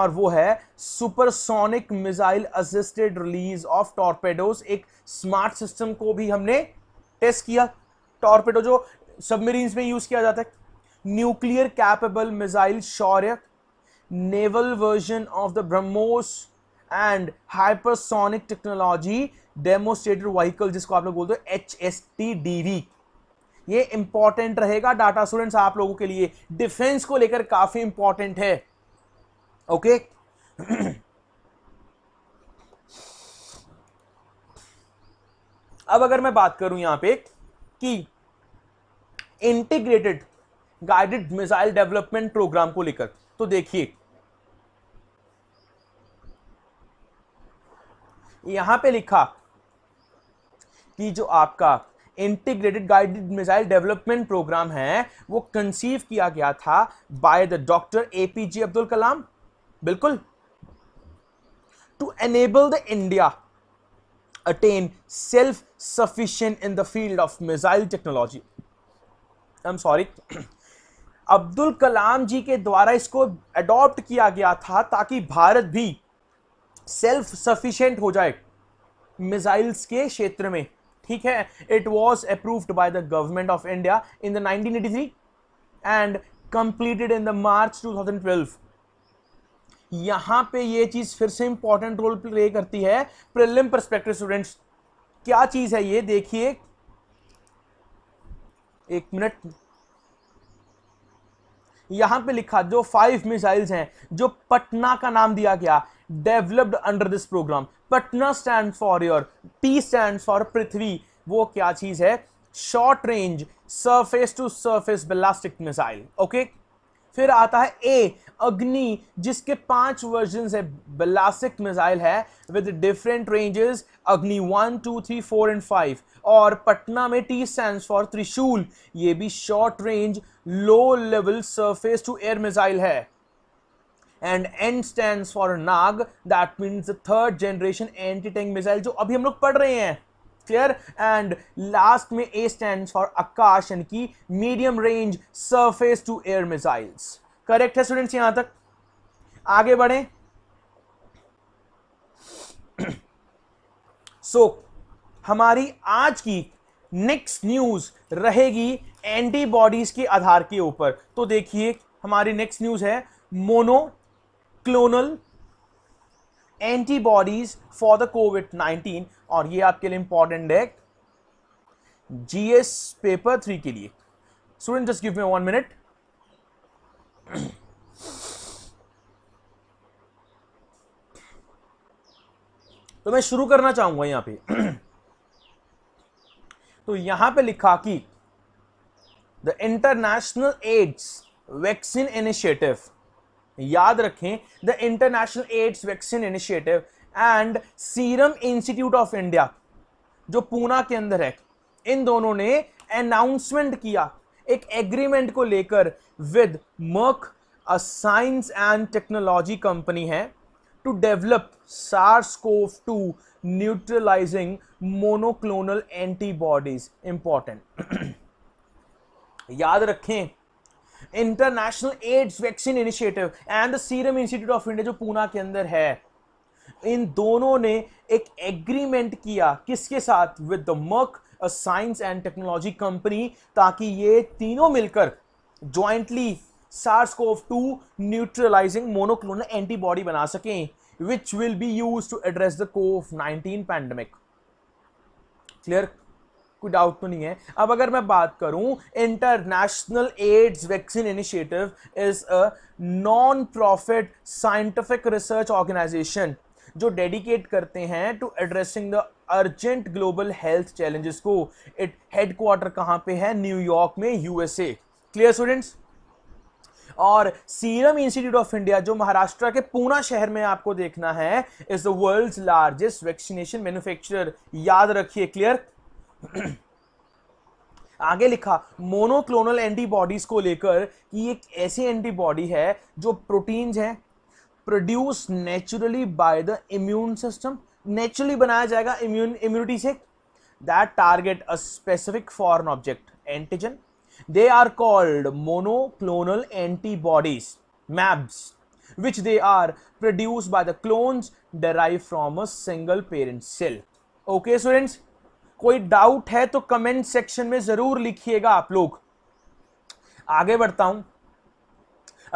और वो है supersonic missile assisted release of torpedoes एक स्मार्ट सिस्टम को भी हमने टेस्ट किया टॉर्पेडो जो सबमरीन्स में यूज किया जाता है nuclear capable missile Shaurya naval version of the BrahMos and hypersonic technology demonstrator vehicle जिसको आप लोग बोलते हो H S T D V ये इंपॉर्टेंट रहेगा डाटा स्टूडेंट्स आप लोगों के लिए डिफेंस को लेकर काफी इंपॉर्टेंट है ओके okay? अब अगर मैं बात करूं यहां पे कि integrated guided missile development programme को लेकर तो देखिए यहां पे लिखा कि जो आपका integrated guided missile development programme है वो कंसीव किया गया था by the doctor A P J Abdul Kalam बिल्कुल to enable the India attain self sufficient in the field of missile technology I am sorry Abdul Kalam ji के द्वारा इसको अडॉप्ट किया गया था ताकि भारत भी सेल्फ सफिशियंट हो जाए मिसाइल्स के क्षेत्र में ठीक है it was approved by the government of India in the 1983 and completed in the March 2012 यहां पे ये चीज फिर से इंपॉर्टेंट रोल प्ले करती है प्रिलिम परस्पेक्टिव स्टूडेंट्स क्या चीज है ये देखिए एक मिनट यहां पे लिखा जो फाइव मिसाइल्स हैं जो पटना का नाम दिया गया डेवलप्ड अंडर दिस प्रोग्राम पटना stand for your P stand for Prithvi वो क्या चीज़ है short range surface to surface ballistic missile okay फिर आता है ए अग्नि जिसके पांच वर्जन है बेलास्टिक मिसाइल है with different ranges Agni one two three four and five और पटना में टी स्टैंड फॉर त्रिशूल ये भी short range low level surface to air missile है and N stand for Nag that means third generation anti tank missile जो अभी हम लोग पढ़ रहे हैं क्लियर एंड लास्ट में ए स्टैंड फॉर आकाश यानी कि medium range surface to air missiles correct है स्टूडेंट्स यहां तक आगे बढ़े सो so, हमारी आज की नेक्स्ट न्यूज रहेगी एंटीबॉडीज के आधार के ऊपर तो देखिए हमारी नेक्स्ट न्यूज है monoclonal antibodies for the COVID 19 और ये आपके लिए इंपॉर्टेंट है जीएस पेपर थ्री के लिए student just give me one minute तो मैं शुरू करना चाहूंगा यहां पे तो यहां पे लिखा कि the international AIDS vaccine initiative याद रखें the international AIDS vaccine initiative and serum institute of India जो पूना के अंदर है इन दोनों ने अनाउंसमेंट किया एक एग्रीमेंट को लेकर with Merck a science and technology company है to develop SARS CoV two neutralising monoclonal antibodies important याद रखें international AIDS vaccine initiative and the serum institute of India जो पूना के अंदर है इन दोनों ने एक एग्रीमेंट किया किसके साथ with the Merck science and technology company ताकि ये तीनों मिलकर jointly SARS CoV two neutralising monoclonal antibody बना सकें which will be use to address the CoV nineteen pandemic clear कोई डाउट तो नहीं है अब अगर मैं बात करूं international AIDS vaccine initiative is a non profit scientific research organisation जो डेडिकेट करते हैं to addressing the urgent global health challenges को इट हेडक्वार्टर कहां पे है न्यूयॉर्क में यूएसए क्लियर स्टूडेंट्स और सीरम इंस्टीट्यूट ऑफ इंडिया जो महाराष्ट्र के पूना शहर में आपको देखना है is the world's largest vaccination manufacturer याद रखिए क्लियर आगे लिखा मोनोक्लोनल एंटीबॉडीज को लेकर कि एक ऐसी एंटीबॉडी है जो प्रोटीन्स हैं produce naturally by the immune system naturally बनाया जाएगा इम्यून इम्यूनिटी से that target a specific foreign object antigen they are called monoclonal antibodies mAbs which they are produce by the clones derive from a single parent cell okay students कोई doubt है तो comment section में जरूर लिखिएगा आप लोग आगे बढ़ता हूं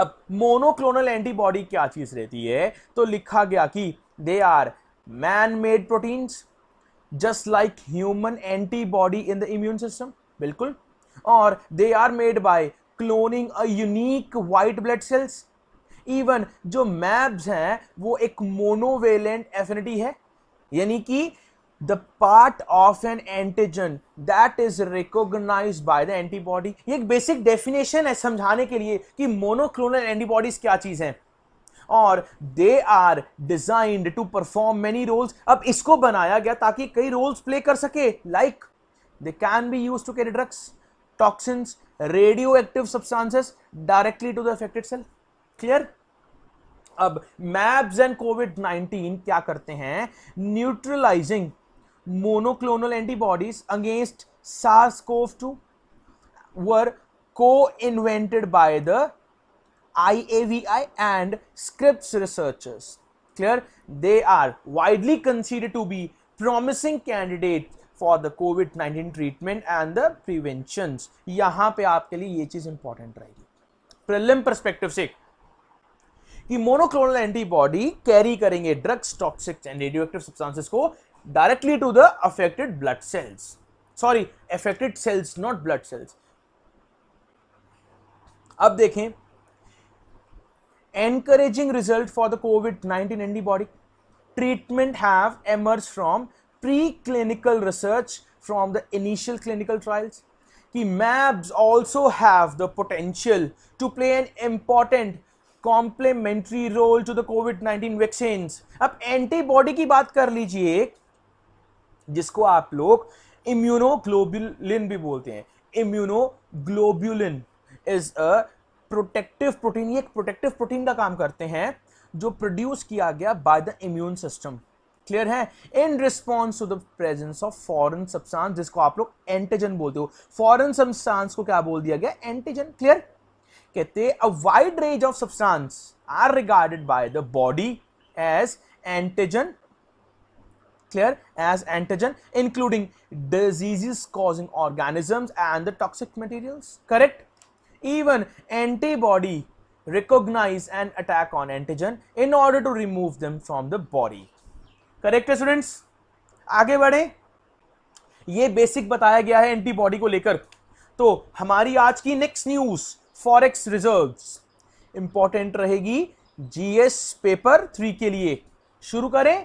अब मोनोक्लोनल एंटीबॉडी क्या चीज रहती है तो लिखा गया कि they are man made proteins just like human antibody in the immune system बिल्कुल और they are made by cloning a unique white blood cells even जो मैब्स हैं वो एक मोनोवेलेंट एफिनिटी है यानी कि the part of an antigen that is recognise by the antibody ये एक बेसिक डेफिनेशन है समझाने के लिए कि मोनोक्लोनल एंटीबॉडीज क्या चीज है और they are designed to perform many roles अब इसको बनाया गया ताकि कई रोल्स प्ले कर सके like they can be use to carry drugs toxins radioactive substances directly to the affected cell clear अब मैब्स एंड कोविड 19 क्या करते हैं neutralising monoclonal antibodies against SARS-CoV-2 were co-invented by the IAVI and Scripps researchers. Clear? They are widely considered to be promising candidates for the COVID nineteen treatment and the prevention यहाँ पे आपके लिए ये चीज important रहेगी prelim perspective से कि monoclonal antibody carry करेंगे drugs toxics and radioactive substances को directly to the affected blood cells sorry affected cells not blood cells अब देखें encouraging result for the COVID-19 antibody treatment have emerged from preclinical research from the initial clinical trials ki MABs also have the potential to play an important complementary role to the COVID-19 vaccines अब antibody की बात कर लीजिए जिसको आप लोग immunoglobulin भी बोलते हैं immunoglobulin is a protective protein ये एक प्रोटेक्टिव प्रोटीन का काम करते हैं जो प्रोड्यूस किया गया by the immune system clear है in response to the presence of foreign substance जिसको आप लोग एंटीजन बोलते हो फॉरन सब्सटेंस को क्या बोल दिया गया एंटीजन क्लियर कहते a wide range of substance are regarded by the body as antigen clear as antigen including diseases causing organisms and the toxic materials correct even antibody recognize and attack on antigen in order to remove them from the body correct students aage badhe ye basic bataya gaya hai antibody ko lekar to hamari aaj ki next news forex reserves important rahegi gs paper 3 ke liye शुरू करें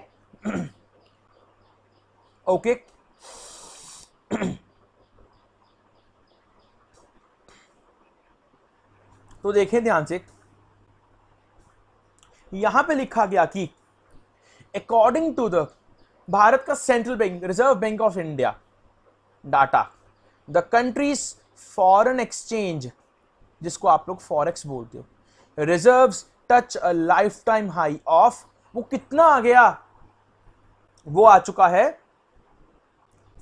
okay तो देखें ध्यान से यहां पे लिखा गया कि अकॉर्डिंग टू द भारत का central bank reserve bank of India data the country's foreign exchange जिसको आप लोग फॉरेक्स बोलते हो reserves touch a lifetime high of वो कितना आ गया वो आ चुका है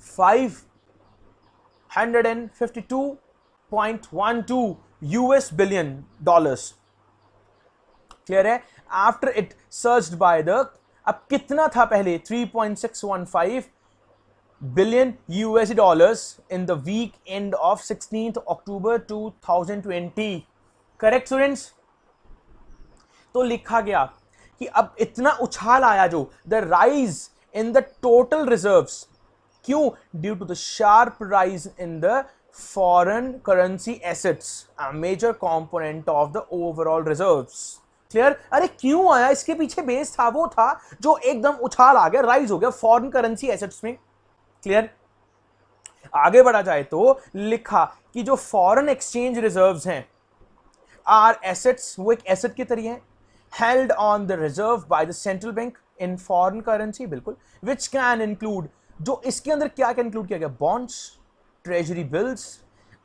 552.12 US billion dollars. क्लियर है after it search by the अब कितना था पहले 3.615 billion इन dollars in the week end of 16th October 2020. Correct students तो लिखा गया कि अब इतना उछाल आया जो the rise in the total reserves क्यों due to the sharp rise in the foreign currency assets major component of the overall reserve clear अरे क्यों आया इसके पीछे बेस था वो था जो एकदम उछाल आ गया राइज हो गया फॉरन करेंसी एसेट्स में क्लियर आगे बढ़ा जाए तो लिखा कि जो फॉरन एक्सचेंज रिजर्व हैं आर एसेट्स वो एक एसेट के तरीके हैं held on the reserve by the central bank in foreign currency बिल्कुल विच कैन इंक्लूड जो इसके अंदर क्या क्या इंक्लूड किया गया bonds treasury bills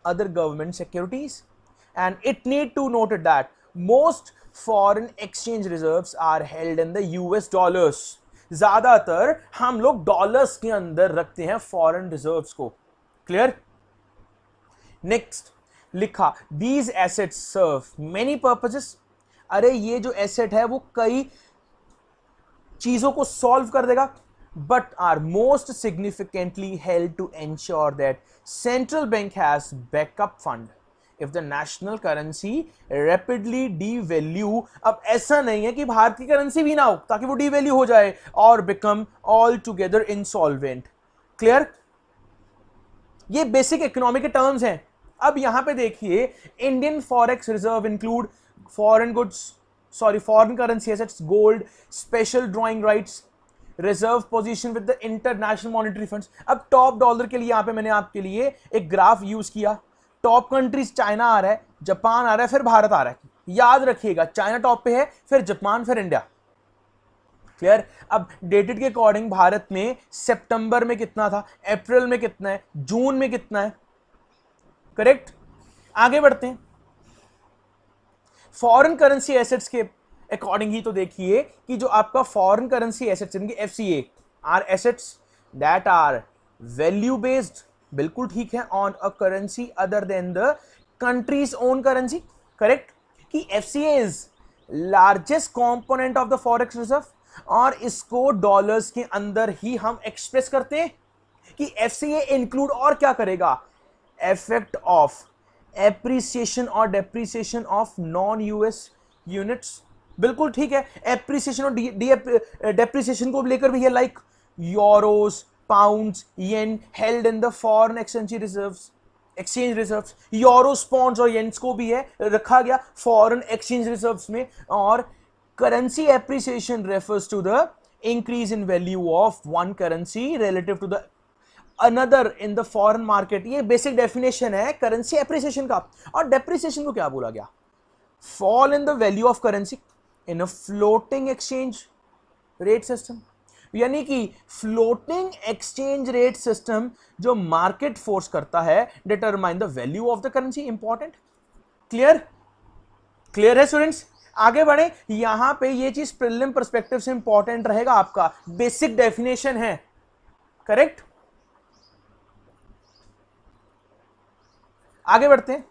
other government securities and it need to note that most foreign exchange reserves are held in the US dollars ज्यादातर हम लोग डॉलर्स के अंदर रखते हैं फॉरेन रिजर्व्स को क्लियर नेक्स्ट लिखा these asset serve many purposes अरे ये जो एसेट है वो कई चीजों को सॉल्व कर देगा but are most significantly held to ensure that central bank has backup fund if the national currency rapidly devalue अब ऐसा नहीं है कि भारत की करेंसी भी ना हो ताकि वो डी वैल्यू हो जाए और become all together insolvent clear ये बेसिक इकोनॉमी के टर्म्स हैं अब यहां पे देखिए Indian forex reserve include foreign goods sorry foreign currency assets gold special drawing rights reserve position with the international monetary funds अब टॉप डॉलर के लिए यहां पे मैंने आपके लिए एक ग्राफ यूज किया टॉप कंट्रीज चाइना आ रहा है जापान आ रहा है फिर भारत आ रहा है याद रखिएगा चाइना टॉप पे है फिर जापान फिर इंडिया क्लियर अब डेटेड के अकॉर्डिंग भारत में सितंबर में कितना था अप्रैल में कितना है जून में कितना है करेक्ट आगे बढ़ते हैं फॉरेन करेंसी एसेट्स के अकॉर्डिंग ही तो देखिए कि जो आपका फॉरेन करेंसी एसेट्स यानी कि F R assets that are value based बिल्कुल ठीक है on a currency other than the country's own currency correct कि F C is largest component of the forex reserve और इसको डॉलर्स के अंदर ही हम एक्सप्रेस करते हैं कि एफ सी ए इंक्लूड और क्या करेगा एफेक्ट ऑफ एप्रिसिएशन और depreciation of non US units बिल्कुल ठीक है एप्रिसिएशन और डेप्रिसिएशन को लेकर भी है like euros pounds yen held in the foreign exchange reserves exchange reserves euros pounds और येन्स को भी है रखा गया फॉरेन एक्सचेंज रिजर्व्स में और currency appreciation refers to the increase in value of one currency relative to the another in the foreign market ये basic definition है करेंसी एप्रिसिएशन का और डेप्रिसिएशन को क्या बोला गया fall in the value of currency in a floating exchange rate system यानी कि फ्लोटिंग एक्सचेंज रेट सिस्टम जो मार्केट फोर्स करता है determine the value of the currency important clear clear है स्टूडेंट्स आगे बढ़े यहां पे ये चीज प्रिलिम परस्पेक्टिव से इंपॉर्टेंट रहेगा आपका बेसिक डेफिनेशन है करेक्ट आगे बढ़ते हैं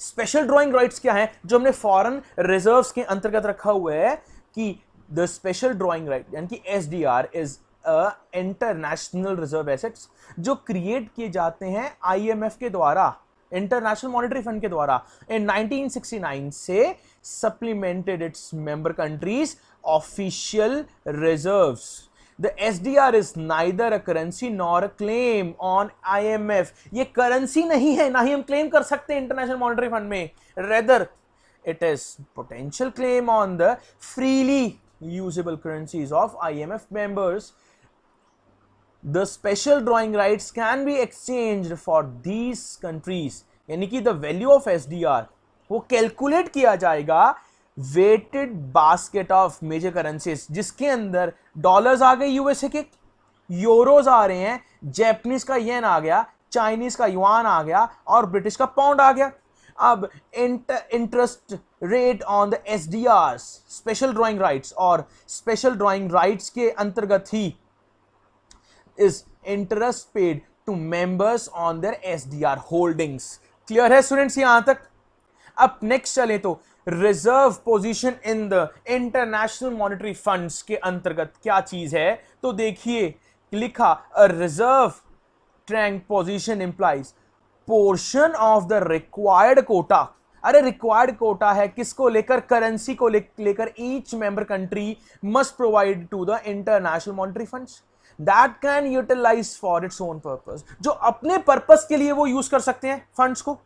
स्पेशल ड्रॉइंग राइट्स क्या है जो हमने फॉरन रिजर्व के अंतर्गत रखा हुआ है कि द स्पेशल ड्रॉइंग राइट यानी कि S D R is international reserve assets जो क्रिएट किए जाते हैं आई एम एफ के द्वारा इंटरनेशनल मॉनिटरी फंड के द्वारा इन 1969 से supplemented its member countries official reserves The S D R is neither a currency nor a claim on I M F ये करेंसी नहीं है ना ही हम क्लेम कर सकते हैं इंटरनेशनल मॉनिटरी फंड में rather it is potential claim on the freely usable currencies of IMF members. The special drawing rights can be exchanged for these countries. यानी कि the value of SDR वो calculate किया जाएगा weighted basket of major currencies जिसके अंदर dollars आ गए USA के euros आ रहे हैं जैपनीज का येन आ गया चाइनीज का युआन आ गया और ब्रिटिश का पाउंड आ गया अब interest rate on the S D R special drawing rights और स्पेशल ड्राइंग राइट्स के अंतर्गत ही is interest paid to members on their S D R holdings clear है स्टूडेंट्स यहां तक अब नेक्स्ट चले तो reserve position in the international monetary funds के अंतर्गत क्या चीज है तो देखिए लिखा reserve tranche position implies portion of the required quota अरे रिक्वायर्ड कोटा है किसको लेकर करेंसी को लेकर each member country must provide to the international monetary funds that can utilize for its own purpose जो अपने पर्पस के लिए वो यूज कर सकते हैं फंड्स को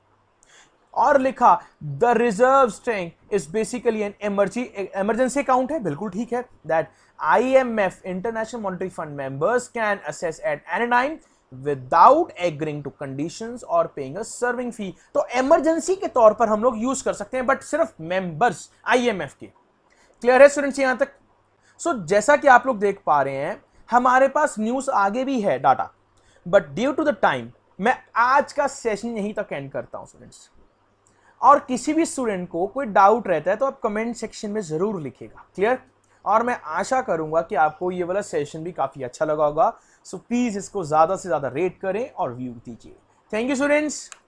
और लिखा the reserve strength is basically an emergency emergency account है बिल्कुल ठीक है that I M F international monetary fund members can access at any time without agreeing to condition और पेइंग अ सर्विंग फी तो emergency के तौर पर हम लोग यूज कर सकते हैं बट सिर्फ मेंबर्स आईएमएफ के क्लियर है स्टूडेंट्स यहां तक सो so, जैसा कि आप लोग देख पा रहे हैं हमारे पास न्यूज आगे भी है data but due to the time मैं आज का सेशन यहीं तक एंड करता हूं स्टूडेंट्स और किसी भी स्टूडेंट को कोई डाउट रहता है तो आप कमेंट सेक्शन में ज़रूर लिखेगा क्लियर और मैं आशा करूंगा कि आपको ये वाला सेशन भी काफ़ी अच्छा लगा होगा सो प्लीज़ इसको ज़्यादा से ज़्यादा रेट करें और व्यू दीजिए थैंक यू स्टूडेंट्स